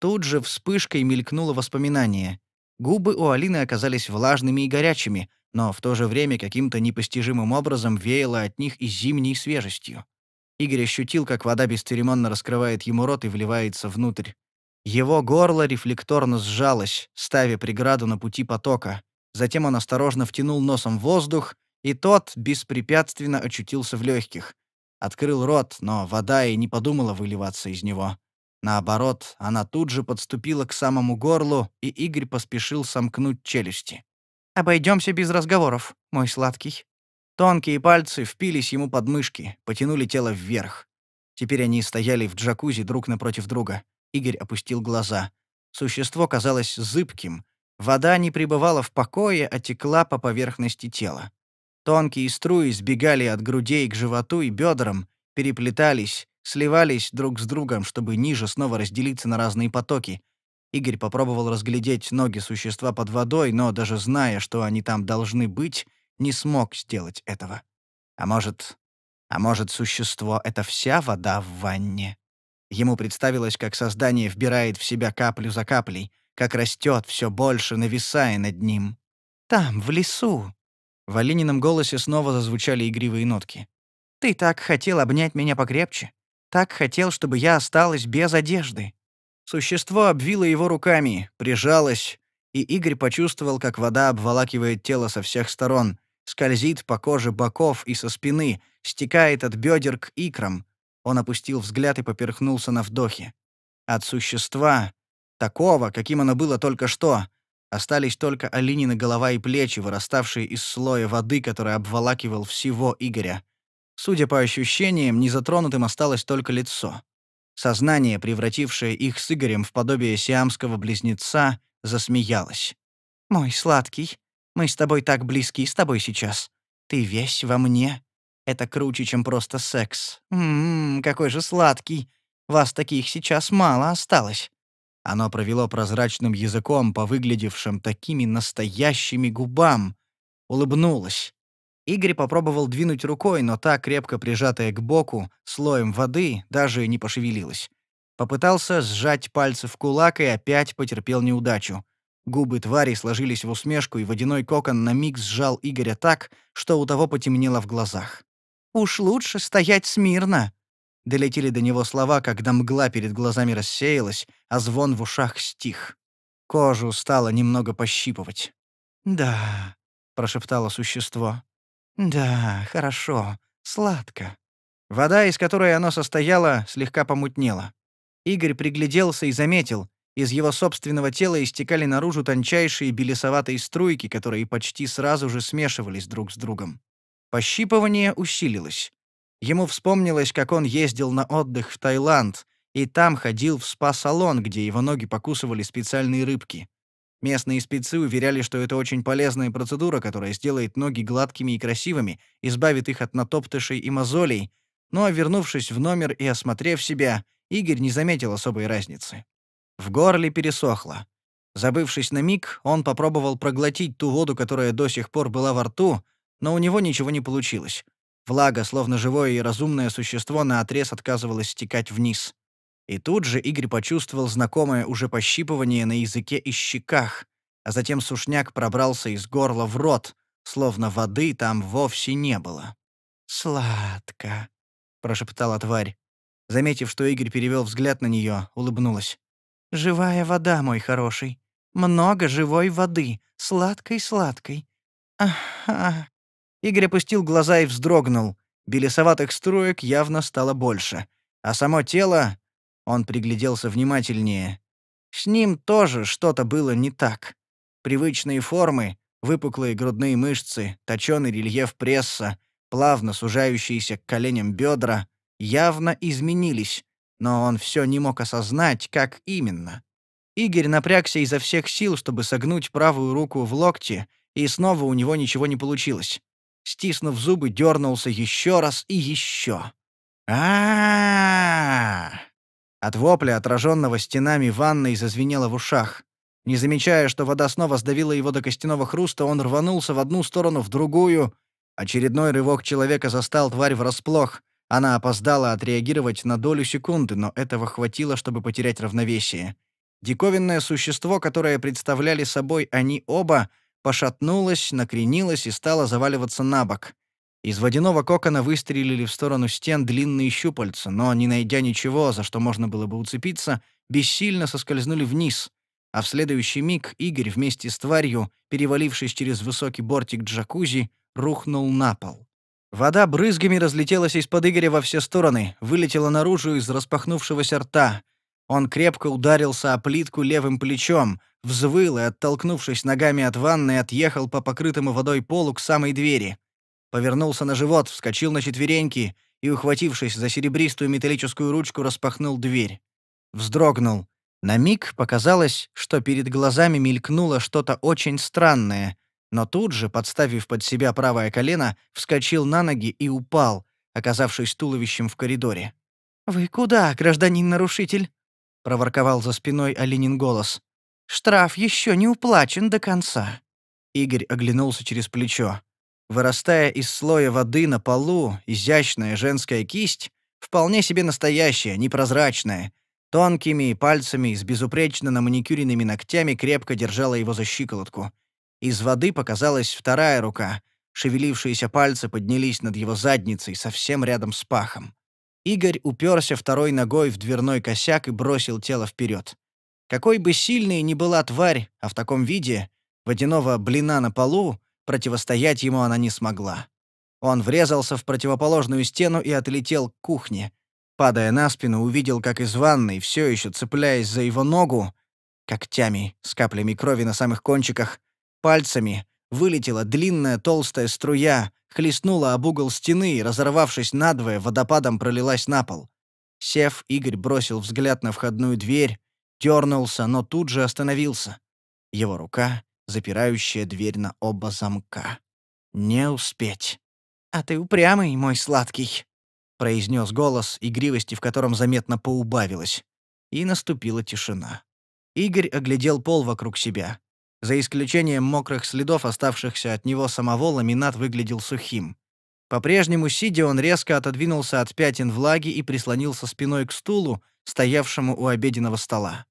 Тут же вспышкой мелькнуло воспоминание. Губы у Алины оказались влажными и горячими, но в то же время каким-то непостижимым образом веяло от них и зимней свежестью. Игорь ощутил, как вода бесцеремонно раскрывает ему рот и вливается внутрь. Его горло рефлекторно сжалось, ставя преграду на пути потока. Затем он осторожно втянул носом воздух, и тот беспрепятственно очутился в легких. Открыл рот, но вода и не подумала выливаться из него. Наоборот, она тут же подступила к самому горлу, и Игорь поспешил сомкнуть челюсти. «Обойдемся без разговоров, мой сладкий». Тонкие пальцы впились ему под мышки, потянули тело вверх. Теперь они стояли в джакузи друг напротив друга. Игорь опустил глаза. Существо казалось зыбким, Вода не пребывала в покое, а текла по поверхности тела. Тонкие струи сбегали от грудей к животу и бедрам, переплетались, сливались друг с другом, чтобы ниже снова разделиться на разные потоки. Игорь попробовал разглядеть ноги существа под водой, но даже зная, что они там должны быть, не смог сделать этого. А может, а может, существо — это вся вода в ванне? Ему представилось, как создание вбирает в себя каплю за каплей — как растет все больше, нависая над ним. «Там, в лесу!» В Алинином голосе снова зазвучали игривые нотки. «Ты так хотел обнять меня покрепче. Так хотел, чтобы я осталась без одежды». Существо обвило его руками, прижалось, и Игорь почувствовал, как вода обволакивает тело со всех сторон, скользит по коже боков и со спины, стекает от бедер к икрам. Он опустил взгляд и поперхнулся на вдохе. От существа, такого, каким оно было только что. Остались только Алинина голова и плечи, выраставшие из слоя воды, который обволакивал всего Игоря. Судя по ощущениям, незатронутым осталось только лицо. Сознание, превратившее их с Игорем в подобие сиамского близнеца, засмеялось. «Мой сладкий, мы с тобой так близки с тобой сейчас. Ты весь во мне. Это круче, чем просто секс. Ммм, какой же сладкий. Вас таких сейчас мало осталось. Оно провело прозрачным языком по выглядевшим такими настоящими губам. Улыбнулось. Игорь попробовал двинуть рукой, но та, крепко прижатая к боку, слоем воды, даже не пошевелилась. Попытался сжать пальцы в кулак и опять потерпел неудачу. Губы твари сложились в усмешку, и водяной кокон на миг сжал Игоря так, что у того потемнело в глазах. «Уж лучше стоять смирно», Долетели до него слова, когда мгла перед глазами рассеялась, а звон в ушах стих. Кожу стало немного пощипывать. «Да», — прошептало существо. «Да, хорошо, сладко». Вода, из которой оно состояло, слегка помутнела. Игорь пригляделся и заметил, из его собственного тела истекали наружу тончайшие белесоватые струйки, которые почти сразу же смешивались друг с другом. Пощипывание усилилось. Ему вспомнилось, как он ездил на отдых в Таиланд, и там ходил в спа-салон, где его ноги покусывали специальные рыбки. Местные спецы уверяли, что это очень полезная процедура, которая сделает ноги гладкими и красивыми, избавит их от натоптышей и мозолей, но, ну а вернувшись в номер и осмотрев себя, Игорь не заметил особой разницы. В горле пересохло. Забывшись на миг, он попробовал проглотить ту воду, которая до сих пор была во рту, но у него ничего не получилось. Влага, словно живое и разумное существо, наотрез отказывалась стекать вниз. И тут же Игорь почувствовал знакомое уже пощипывание на языке и щеках, а затем сушняк пробрался из горла в рот, словно воды там вовсе не было. «Сладко», — прошептала тварь. Заметив, что Игорь перевел взгляд на нее, улыбнулась. «Живая вода, мой хороший. Много живой воды, сладкой-сладкой. Ага». Игорь опустил глаза и вздрогнул. Белесоватых строек явно стало больше. А само тело... Он пригляделся внимательнее. С ним тоже что-то было не так. Привычные формы, выпуклые грудные мышцы, точеный рельеф пресса, плавно сужающиеся к коленям бедра, явно изменились, но он все не мог осознать, как именно. Игорь напрягся изо всех сил, чтобы согнуть правую руку в локте, и снова у него ничего не получилось стиснув зубы, дернулся еще раз и еще. а От вопля, отраженного стенами ванной, зазвенело в ушах. Не замечая, что вода снова сдавила его до костяного хруста, он рванулся в одну сторону, в другую. Очередной рывок человека застал тварь врасплох. Она опоздала отреагировать на долю секунды, но этого хватило, чтобы потерять равновесие. Диковинное существо, которое представляли собой они оба — пошатнулась, накренилась и стала заваливаться на бок. Из водяного кокона выстрелили в сторону стен длинные щупальца, но, не найдя ничего, за что можно было бы уцепиться, бессильно соскользнули вниз, а в следующий миг Игорь вместе с тварью, перевалившись через высокий бортик джакузи, рухнул на пол. Вода брызгами разлетелась из-под Игоря во все стороны, вылетела наружу из распахнувшегося рта, он крепко ударился о плитку левым плечом, взвыл и, оттолкнувшись ногами от ванны, отъехал по покрытому водой полу к самой двери. Повернулся на живот, вскочил на четвереньки и, ухватившись за серебристую металлическую ручку, распахнул дверь. Вздрогнул. На миг показалось, что перед глазами мелькнуло что-то очень странное, но тут же, подставив под себя правое колено, вскочил на ноги и упал, оказавшись туловищем в коридоре. «Вы куда, гражданин-нарушитель?» — проворковал за спиной Оленин голос. «Штраф еще не уплачен до конца». Игорь оглянулся через плечо. Вырастая из слоя воды на полу, изящная женская кисть, вполне себе настоящая, непрозрачная, тонкими пальцами с безупречно наманикюренными ногтями крепко держала его за щиколотку. Из воды показалась вторая рука. Шевелившиеся пальцы поднялись над его задницей совсем рядом с пахом. Игорь уперся второй ногой в дверной косяк и бросил тело вперед. Какой бы сильной ни была тварь, а в таком виде, водяного блина на полу, противостоять ему она не смогла. Он врезался в противоположную стену и отлетел к кухне. Падая на спину, увидел, как из ванной, все еще цепляясь за его ногу, когтями с каплями крови на самых кончиках, пальцами, вылетела длинная толстая струя, хлестнула об угол стены и, разорвавшись надвое, водопадом пролилась на пол. Сев, Игорь бросил взгляд на входную дверь, дернулся, но тут же остановился. Его рука, запирающая дверь на оба замка. «Не успеть». «А ты упрямый, мой сладкий», — произнес голос, игривости в котором заметно поубавилась. И наступила тишина. Игорь оглядел пол вокруг себя. За исключением мокрых следов, оставшихся от него самого, ламинат выглядел сухим. По-прежнему, сидя, он резко отодвинулся от пятен влаги и прислонился спиной к стулу, стоявшему у обеденного стола.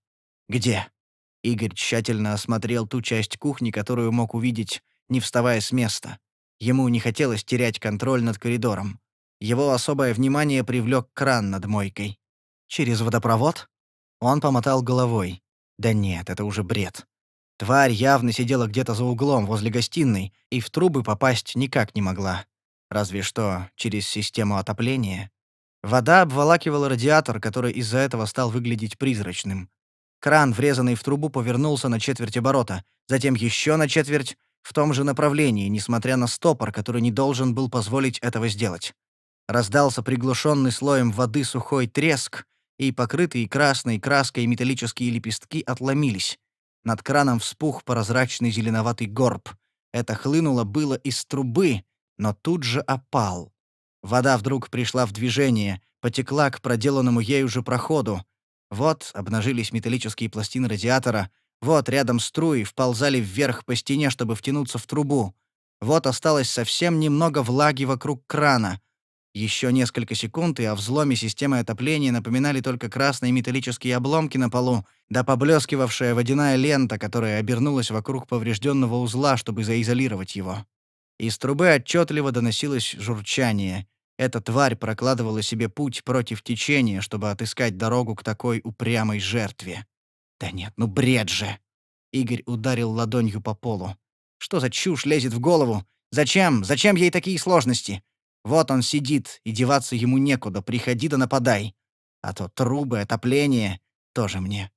«Где?» Игорь тщательно осмотрел ту часть кухни, которую мог увидеть, не вставая с места. Ему не хотелось терять контроль над коридором. Его особое внимание привлек кран над мойкой. «Через водопровод?» Он помотал головой. «Да нет, это уже бред. Тварь явно сидела где-то за углом возле гостиной и в трубы попасть никак не могла. Разве что через систему отопления. Вода обволакивала радиатор, который из-за этого стал выглядеть призрачным. Кран, врезанный в трубу, повернулся на четверть оборота, затем еще на четверть, в том же направлении, несмотря на стопор, который не должен был позволить этого сделать. Раздался приглушенный слоем воды сухой треск, и покрытые красной краской металлические лепестки отломились. Над краном вспух прозрачный зеленоватый горб. Это хлынуло было из трубы, но тут же опал. Вода вдруг пришла в движение, потекла к проделанному ею же проходу. Вот обнажились металлические пластины радиатора, вот рядом струи вползали вверх по стене, чтобы втянуться в трубу. Вот осталось совсем немного влаги вокруг крана — еще несколько секунд, и о взломе системы отопления напоминали только красные металлические обломки на полу, да поблескивавшая водяная лента, которая обернулась вокруг поврежденного узла, чтобы заизолировать его. Из трубы отчетливо доносилось журчание. Эта тварь прокладывала себе путь против течения, чтобы отыскать дорогу к такой упрямой жертве. «Да нет, ну бред же!» Игорь ударил ладонью по полу. «Что за чушь лезет в голову? Зачем? Зачем ей такие сложности? Вот он сидит, и деваться ему некуда, приходи да нападай. А то трубы, отопление тоже мне.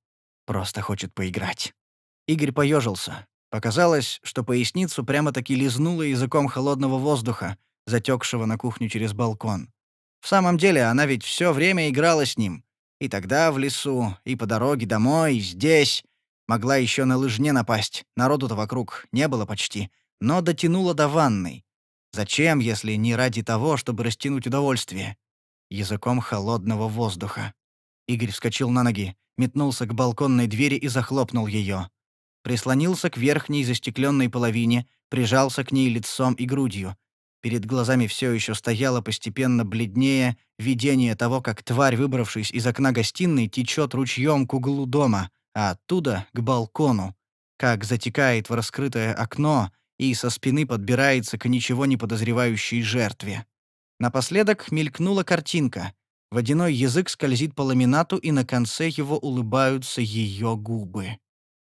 Просто хочет поиграть». Игорь поежился. Показалось, что поясницу прямо-таки лизнуло языком холодного воздуха, затекшего на кухню через балкон. В самом деле, она ведь все время играла с ним. И тогда в лесу, и по дороге домой, и здесь. Могла еще на лыжне напасть, народу-то вокруг не было почти, но дотянула до ванной. Зачем, если не ради того, чтобы растянуть удовольствие? Языком холодного воздуха. Игорь вскочил на ноги, метнулся к балконной двери и захлопнул ее. Прислонился к верхней застекленной половине, прижался к ней лицом и грудью. Перед глазами все еще стояло постепенно бледнее видение того, как тварь, выбравшись из окна гостиной, течет ручьем к углу дома, а оттуда — к балкону. Как затекает в раскрытое окно — и со спины подбирается к ничего не подозревающей жертве. Напоследок мелькнула картинка. Водяной язык скользит по ламинату, и на конце его улыбаются ее губы.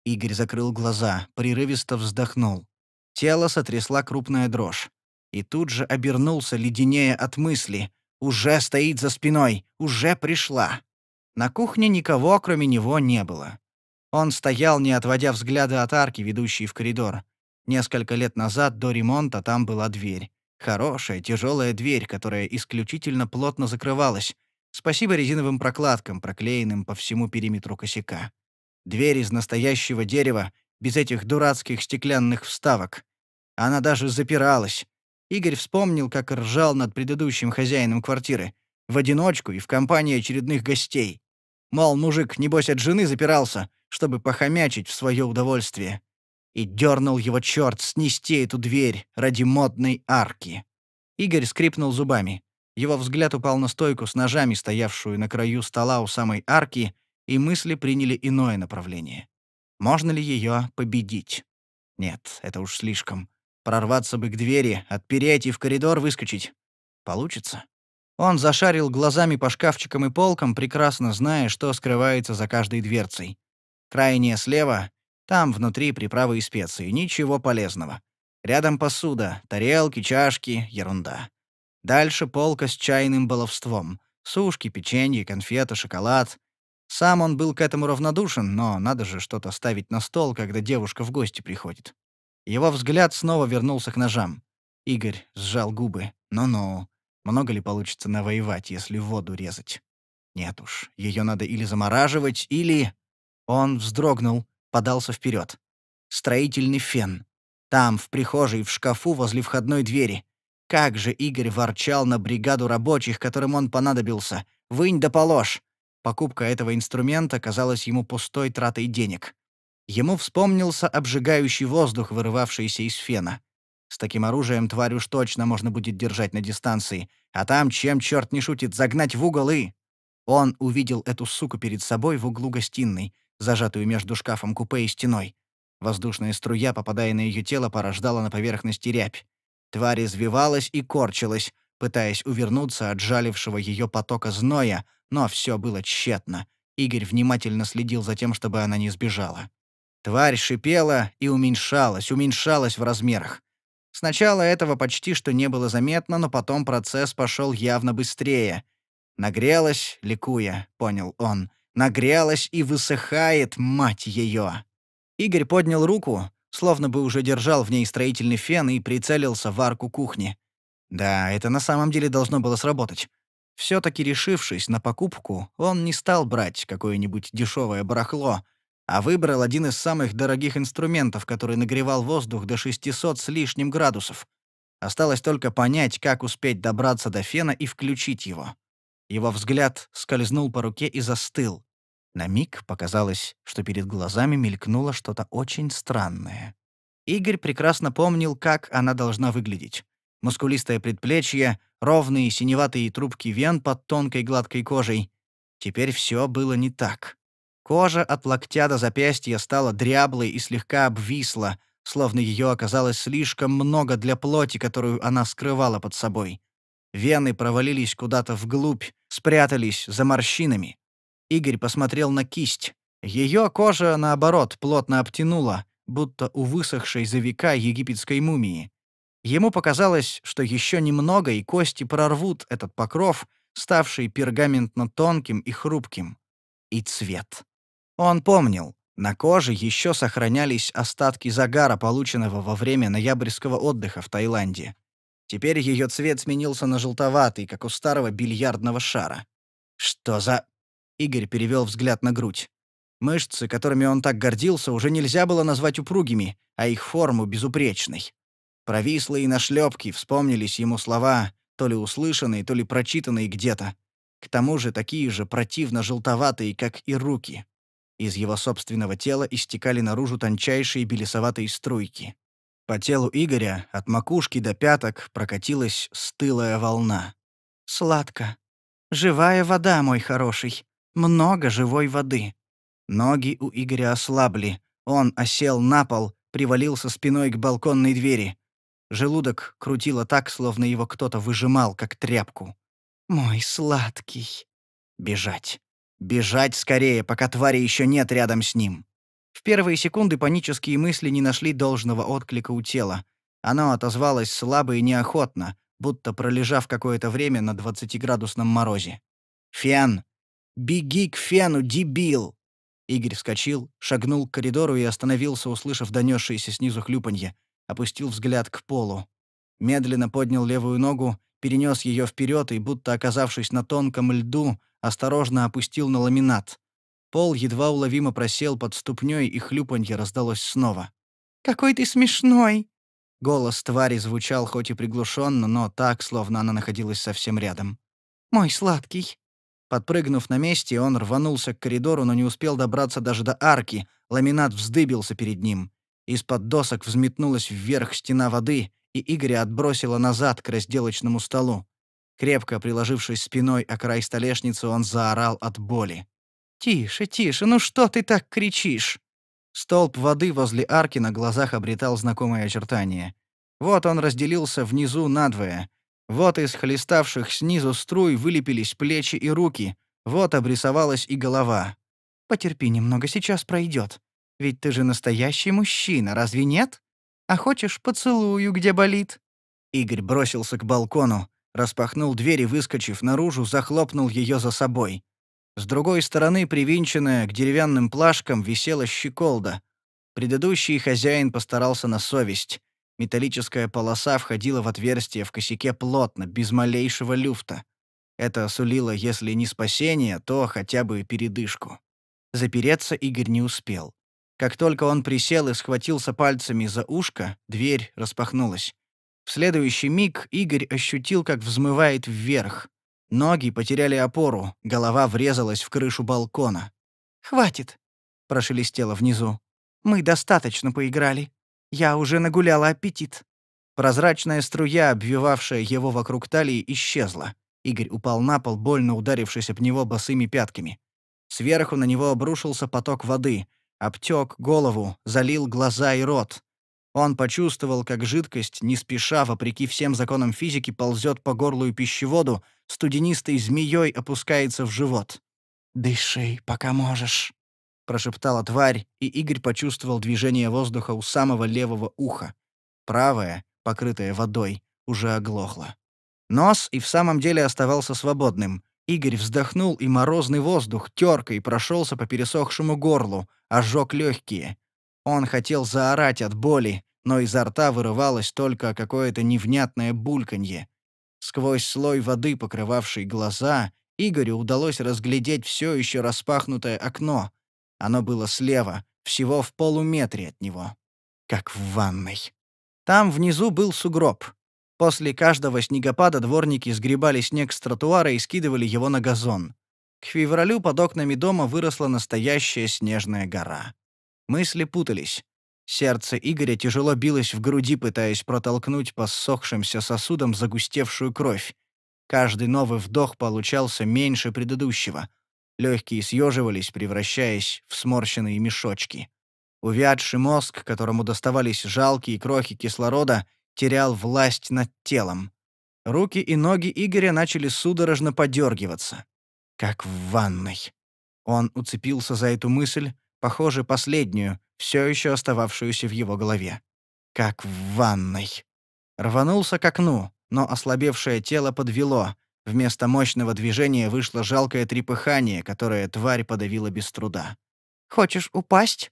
Игорь закрыл глаза, прерывисто вздохнул. Тело сотрясла крупная дрожь. И тут же обернулся, леденее от мысли. «Уже стоит за спиной! Уже пришла!» На кухне никого, кроме него, не было. Он стоял, не отводя взгляда от арки, ведущей в коридор. Несколько лет назад, до ремонта, там была дверь. Хорошая, тяжелая дверь, которая исключительно плотно закрывалась. Спасибо резиновым прокладкам, проклеенным по всему периметру косяка. Дверь из настоящего дерева, без этих дурацких стеклянных вставок. Она даже запиралась. Игорь вспомнил, как ржал над предыдущим хозяином квартиры. В одиночку и в компании очередных гостей. Мол, мужик, небось, от жены запирался, чтобы похомячить в свое удовольствие. И дернул его черт снести эту дверь ради модной арки. Игорь скрипнул зубами. Его взгляд упал на стойку с ножами, стоявшую на краю стола у самой арки, и мысли приняли иное направление. Можно ли ее победить? Нет, это уж слишком. Прорваться бы к двери, отпереть и в коридор выскочить. Получится? Он зашарил глазами по шкафчикам и полкам, прекрасно зная, что скрывается за каждой дверцей. Крайняя слева, там внутри приправы и специи, ничего полезного. Рядом посуда, тарелки, чашки, ерунда. Дальше полка с чайным баловством. Сушки, печенье, конфеты, шоколад. Сам он был к этому равнодушен, но надо же что-то ставить на стол, когда девушка в гости приходит. Его взгляд снова вернулся к ножам. Игорь сжал губы. «Ну-ну, много ли получится навоевать, если воду резать?» «Нет уж, ее надо или замораживать, или...» Он вздрогнул, подался вперед. Строительный фен. Там, в прихожей, в шкафу возле входной двери. Как же Игорь ворчал на бригаду рабочих, которым он понадобился. «Вынь да положь!» Покупка этого инструмента казалась ему пустой тратой денег. Ему вспомнился обжигающий воздух, вырывавшийся из фена. С таким оружием тварь уж точно можно будет держать на дистанции. А там, чем черт не шутит, загнать в угол и... Он увидел эту суку перед собой в углу гостиной зажатую между шкафом-купе и стеной. Воздушная струя, попадая на ее тело, порождала на поверхности рябь. Тварь извивалась и корчилась, пытаясь увернуться от жалившего ее потока зноя, но все было тщетно. Игорь внимательно следил за тем, чтобы она не сбежала. Тварь шипела и уменьшалась, уменьшалась в размерах. Сначала этого почти что не было заметно, но потом процесс пошел явно быстрее. Нагрелась, ликуя, понял он, Нагрелась и высыхает, мать ее!» Игорь поднял руку, словно бы уже держал в ней строительный фен и прицелился в арку кухни. Да, это на самом деле должно было сработать. все таки решившись на покупку, он не стал брать какое-нибудь дешевое барахло, а выбрал один из самых дорогих инструментов, который нагревал воздух до 600 с лишним градусов. Осталось только понять, как успеть добраться до фена и включить его. Его взгляд скользнул по руке и застыл. На миг показалось, что перед глазами мелькнуло что-то очень странное. Игорь прекрасно помнил, как она должна выглядеть. Мускулистое предплечье, ровные синеватые трубки вен под тонкой гладкой кожей. Теперь все было не так. Кожа от локтя до запястья стала дряблой и слегка обвисла, словно ее оказалось слишком много для плоти, которую она скрывала под собой. Вены провалились куда-то вглубь, спрятались за морщинами. Игорь посмотрел на кисть. Ее кожа, наоборот, плотно обтянула, будто у высохшей за века египетской мумии. Ему показалось, что еще немного, и кости прорвут этот покров, ставший пергаментно тонким и хрупким. И цвет. Он помнил, на коже еще сохранялись остатки загара, полученного во время ноябрьского отдыха в Таиланде. Теперь ее цвет сменился на желтоватый, как у старого бильярдного шара. «Что за...» Игорь перевел взгляд на грудь. Мышцы, которыми он так гордился, уже нельзя было назвать упругими, а их форму — безупречной. Провислые нашлепки вспомнились ему слова, то ли услышанные, то ли прочитанные где-то. К тому же такие же противно-желтоватые, как и руки. Из его собственного тела истекали наружу тончайшие белесоватые струйки. По телу Игоря от макушки до пяток прокатилась стылая волна. «Сладко. Живая вода, мой хороший», много живой воды. Ноги у Игоря ослабли. Он осел на пол, привалился спиной к балконной двери. Желудок крутило так, словно его кто-то выжимал, как тряпку. «Мой сладкий». Бежать. Бежать скорее, пока твари еще нет рядом с ним. В первые секунды панические мысли не нашли должного отклика у тела. Оно отозвалось слабо и неохотно, будто пролежав какое-то время на 20-градусном морозе. «Фиан, «Беги к фену, дебил!» Игорь вскочил, шагнул к коридору и остановился, услышав донесшееся снизу хлюпанье. Опустил взгляд к полу. Медленно поднял левую ногу, перенес ее вперед и, будто оказавшись на тонком льду, осторожно опустил на ламинат. Пол едва уловимо просел под ступней, и хлюпанье раздалось снова. «Какой ты смешной!» Голос твари звучал хоть и приглушенно, но так, словно она находилась совсем рядом. «Мой сладкий!» Подпрыгнув на месте, он рванулся к коридору, но не успел добраться даже до арки. Ламинат вздыбился перед ним. Из-под досок взметнулась вверх стена воды, и Игоря отбросила назад к разделочному столу. Крепко приложившись спиной о край столешницы, он заорал от боли. «Тише, тише, ну что ты так кричишь?» Столб воды возле арки на глазах обретал знакомые очертания. Вот он разделился внизу надвое. Вот из хлеставших снизу струй вылепились плечи и руки, вот обрисовалась и голова. «Потерпи немного, сейчас пройдет. Ведь ты же настоящий мужчина, разве нет? А хочешь, поцелую, где болит?» Игорь бросился к балкону, распахнул дверь и, выскочив наружу, захлопнул ее за собой. С другой стороны, привинченная к деревянным плашкам, висела щеколда. Предыдущий хозяин постарался на совесть. Металлическая полоса входила в отверстие в косяке плотно, без малейшего люфта. Это сулило, если не спасение, то хотя бы передышку. Запереться Игорь не успел. Как только он присел и схватился пальцами за ушко, дверь распахнулась. В следующий миг Игорь ощутил, как взмывает вверх. Ноги потеряли опору, голова врезалась в крышу балкона. «Хватит!» — прошелестело внизу. «Мы достаточно поиграли. Я уже нагуляла аппетит». Прозрачная струя, обвивавшая его вокруг талии, исчезла. Игорь упал на пол, больно ударившись об него босыми пятками. Сверху на него обрушился поток воды, обтек голову, залил глаза и рот. Он почувствовал, как жидкость, не спеша, вопреки всем законам физики, ползет по горлу и пищеводу, студенистой змеей опускается в живот. «Дыши, пока можешь», прошептала тварь, и Игорь почувствовал движение воздуха у самого левого уха. Правое, покрытое водой, уже оглохло. Нос и в самом деле оставался свободным. Игорь вздохнул, и морозный воздух теркой прошелся по пересохшему горлу, ожег легкие. Он хотел заорать от боли, но изо рта вырывалось только какое-то невнятное бульканье. Сквозь слой воды, покрывавший глаза, Игорю удалось разглядеть все еще распахнутое окно, оно было слева, всего в полуметре от него. Как в ванной. Там внизу был сугроб. После каждого снегопада дворники сгребали снег с тротуара и скидывали его на газон. К февралю под окнами дома выросла настоящая снежная гора. Мысли путались. Сердце Игоря тяжело билось в груди, пытаясь протолкнуть по ссохшимся сосудам загустевшую кровь. Каждый новый вдох получался меньше предыдущего легкие съеживались, превращаясь в сморщенные мешочки. Увядший мозг, которому доставались жалкие крохи кислорода, терял власть над телом. Руки и ноги Игоря начали судорожно подергиваться. Как в ванной. Он уцепился за эту мысль, похоже, последнюю, все еще остававшуюся в его голове. Как в ванной. Рванулся к окну, но ослабевшее тело подвело, Вместо мощного движения вышло жалкое трепыхание, которое тварь подавила без труда. «Хочешь упасть?»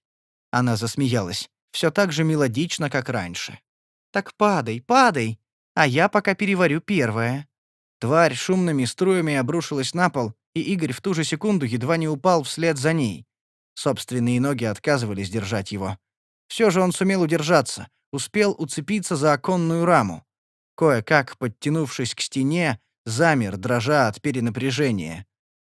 Она засмеялась, все так же мелодично, как раньше. «Так падай, падай, а я пока переварю первое». Тварь шумными струями обрушилась на пол, и Игорь в ту же секунду едва не упал вслед за ней. Собственные ноги отказывались держать его. Все же он сумел удержаться, успел уцепиться за оконную раму. Кое-как, подтянувшись к стене, замер, дрожа от перенапряжения.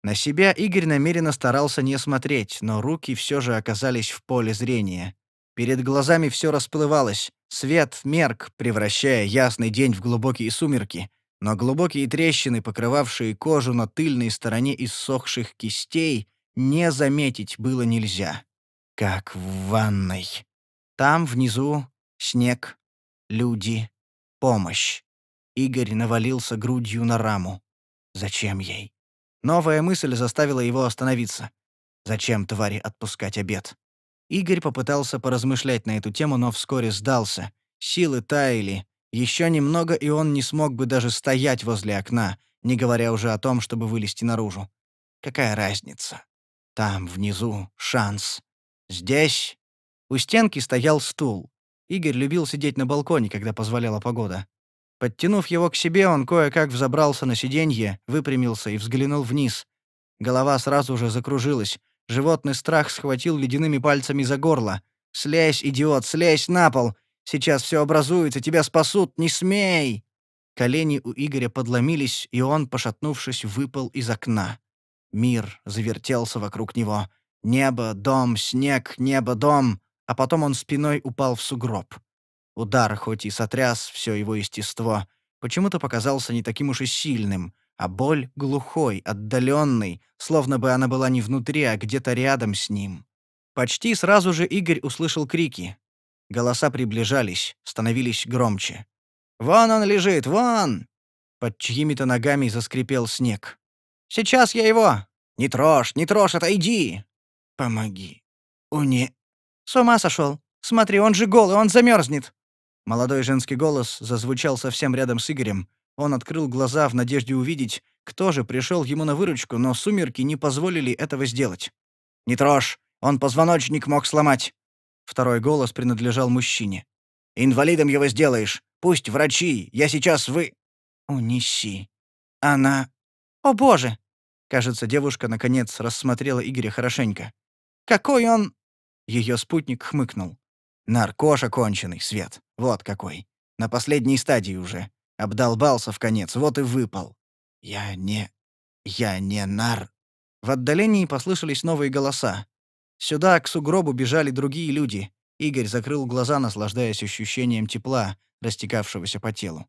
На себя Игорь намеренно старался не смотреть, но руки все же оказались в поле зрения. Перед глазами все расплывалось, свет мерк, превращая ясный день в глубокие сумерки, но глубокие трещины, покрывавшие кожу на тыльной стороне иссохших кистей, не заметить было нельзя. Как в ванной. Там внизу снег, люди, помощь. Игорь навалился грудью на раму. Зачем ей? Новая мысль заставила его остановиться. Зачем твари отпускать обед? Игорь попытался поразмышлять на эту тему, но вскоре сдался. Силы таяли. Еще немного, и он не смог бы даже стоять возле окна, не говоря уже о том, чтобы вылезти наружу. Какая разница? Там, внизу, шанс. Здесь... У стенки стоял стул. Игорь любил сидеть на балконе, когда позволяла погода. Подтянув его к себе, он кое-как взобрался на сиденье, выпрямился и взглянул вниз. Голова сразу же закружилась. Животный страх схватил ледяными пальцами за горло. «Слезь, идиот, слезь на пол! Сейчас все образуется, тебя спасут, не смей!» Колени у Игоря подломились, и он, пошатнувшись, выпал из окна. Мир завертелся вокруг него. Небо, дом, снег, небо, дом. А потом он спиной упал в сугроб. Удар, хоть и сотряс все его естество, почему-то показался не таким уж и сильным, а боль глухой, отдаленной, словно бы она была не внутри, а где-то рядом с ним. Почти сразу же Игорь услышал крики. Голоса приближались, становились громче. «Вон он лежит, вон!» Под чьими-то ногами заскрипел снег. «Сейчас я его! Не трожь, не трожь, отойди!» «Помоги! Уне...» «С ума сошел! Смотри, он же голый, он замерзнет!» Молодой женский голос зазвучал совсем рядом с Игорем. Он открыл глаза в надежде увидеть, кто же пришел ему на выручку, но сумерки не позволили этого сделать. «Не трожь! Он позвоночник мог сломать!» Второй голос принадлежал мужчине. «Инвалидом его сделаешь! Пусть врачи! Я сейчас вы...» «Унеси!» «Она...» «О, боже!» Кажется, девушка, наконец, рассмотрела Игоря хорошенько. «Какой он...» Ее спутник хмыкнул. Наркоша конченый, Свет. Вот какой. На последней стадии уже. Обдолбался в конец, вот и выпал. Я не... Я не нар... В отдалении послышались новые голоса. Сюда, к сугробу, бежали другие люди. Игорь закрыл глаза, наслаждаясь ощущением тепла, растекавшегося по телу.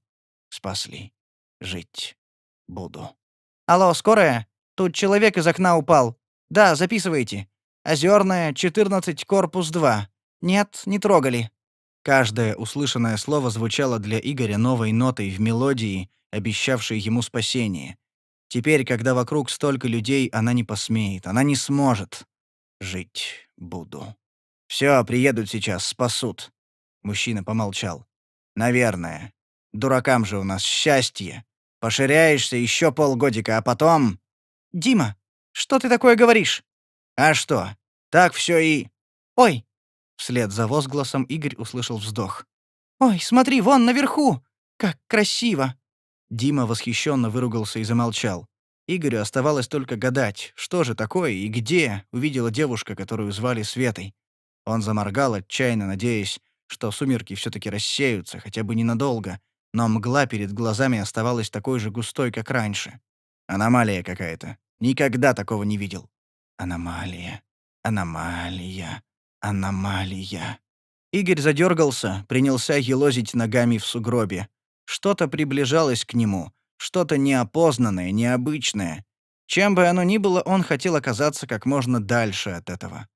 Спасли. Жить буду. «Алло, скорая? Тут человек из окна упал. Да, записывайте. Озерная, 14, корпус 2. «Нет, не трогали». Каждое услышанное слово звучало для Игоря новой нотой в мелодии, обещавшей ему спасение. Теперь, когда вокруг столько людей, она не посмеет, она не сможет. «Жить буду». «Все, приедут сейчас, спасут». Мужчина помолчал. «Наверное. Дуракам же у нас счастье. Поширяешься еще полгодика, а потом...» «Дима, что ты такое говоришь?» «А что? Так все и...» «Ой, Вслед за возгласом Игорь услышал вздох. «Ой, смотри, вон, наверху! Как красиво!» Дима восхищенно выругался и замолчал. Игорю оставалось только гадать, что же такое и где увидела девушка, которую звали Светой. Он заморгал, отчаянно надеясь, что сумерки все таки рассеются, хотя бы ненадолго, но мгла перед глазами оставалась такой же густой, как раньше. Аномалия какая-то. Никогда такого не видел. Аномалия. Аномалия. Аномалия. Игорь задергался, принялся елозить ногами в сугробе. Что-то приближалось к нему, что-то неопознанное, необычное. Чем бы оно ни было, он хотел оказаться как можно дальше от этого.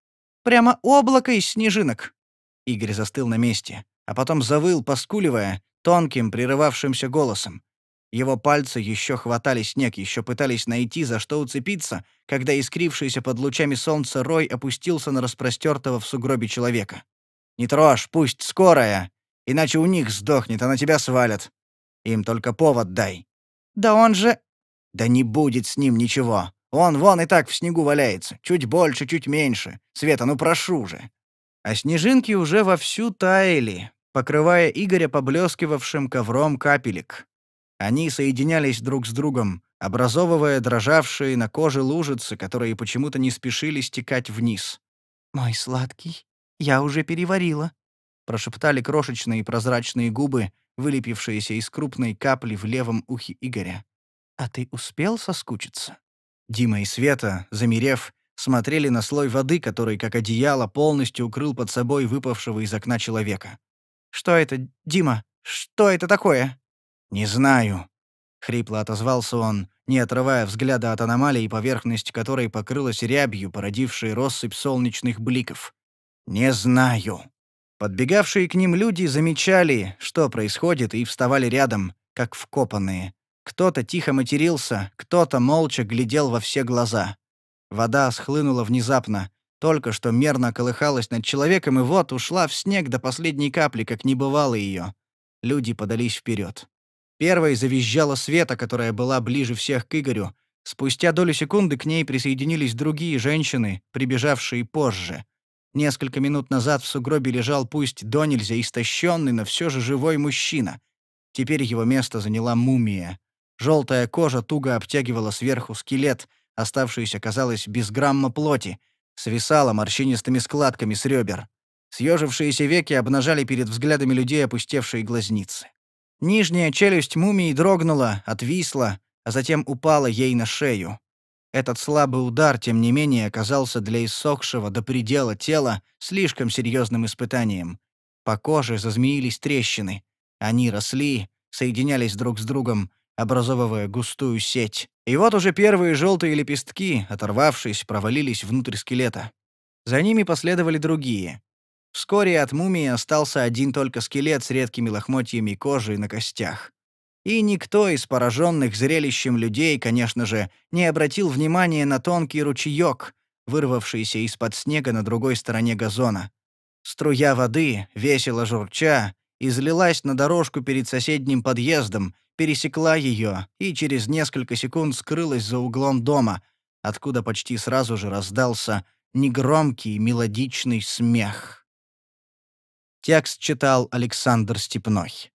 «Прямо облако из снежинок!» Игорь застыл на месте, а потом завыл, поскуливая, тонким, прерывавшимся голосом. Его пальцы еще хватали снег, еще пытались найти, за что уцепиться, когда искрившийся под лучами солнца Рой опустился на распростертого в сугробе человека. «Не трожь, пусть скорая, иначе у них сдохнет, а на тебя свалят. Им только повод дай». «Да он же...» «Да не будет с ним ничего. Он вон и так в снегу валяется. Чуть больше, чуть меньше. Света, ну прошу же». А снежинки уже вовсю таяли, покрывая Игоря поблескивавшим ковром капелек. Они соединялись друг с другом, образовывая дрожавшие на коже лужицы, которые почему-то не спешили стекать вниз. «Мой сладкий, я уже переварила», — прошептали крошечные прозрачные губы, вылепившиеся из крупной капли в левом ухе Игоря. «А ты успел соскучиться?» Дима и Света, замерев, смотрели на слой воды, который, как одеяло, полностью укрыл под собой выпавшего из окна человека. «Что это, Дима? Что это такое?» «Не знаю», — хрипло отозвался он, не отрывая взгляда от аномалии, поверхность которой покрылась рябью, породившей россыпь солнечных бликов. «Не знаю». Подбегавшие к ним люди замечали, что происходит, и вставали рядом, как вкопанные. Кто-то тихо матерился, кто-то молча глядел во все глаза. Вода схлынула внезапно, только что мерно колыхалась над человеком, и вот ушла в снег до последней капли, как не бывало ее. Люди подались вперед. Первой завизжала Света, которая была ближе всех к Игорю. Спустя долю секунды к ней присоединились другие женщины, прибежавшие позже. Несколько минут назад в сугробе лежал пусть до нельзя истощенный, но все же живой мужчина. Теперь его место заняла мумия. Желтая кожа туго обтягивала сверху скелет, оставшийся, казалось, без грамма плоти, свисала морщинистыми складками с ребер. Съежившиеся веки обнажали перед взглядами людей опустевшие глазницы. Нижняя челюсть мумии дрогнула, отвисла, а затем упала ей на шею. Этот слабый удар, тем не менее, оказался для иссохшего до предела тела слишком серьезным испытанием. По коже зазмеились трещины. Они росли, соединялись друг с другом, образовывая густую сеть. И вот уже первые желтые лепестки, оторвавшись, провалились внутрь скелета. За ними последовали другие. Вскоре от мумии остался один только скелет с редкими лохмотьями кожи на костях. И никто из пораженных зрелищем людей, конечно же, не обратил внимания на тонкий ручеек, вырвавшийся из-под снега на другой стороне газона. Струя воды, весело журча, излилась на дорожку перед соседним подъездом, пересекла ее и через несколько секунд скрылась за углом дома, откуда почти сразу же раздался негромкий мелодичный смех. Текст читал Александр Степной.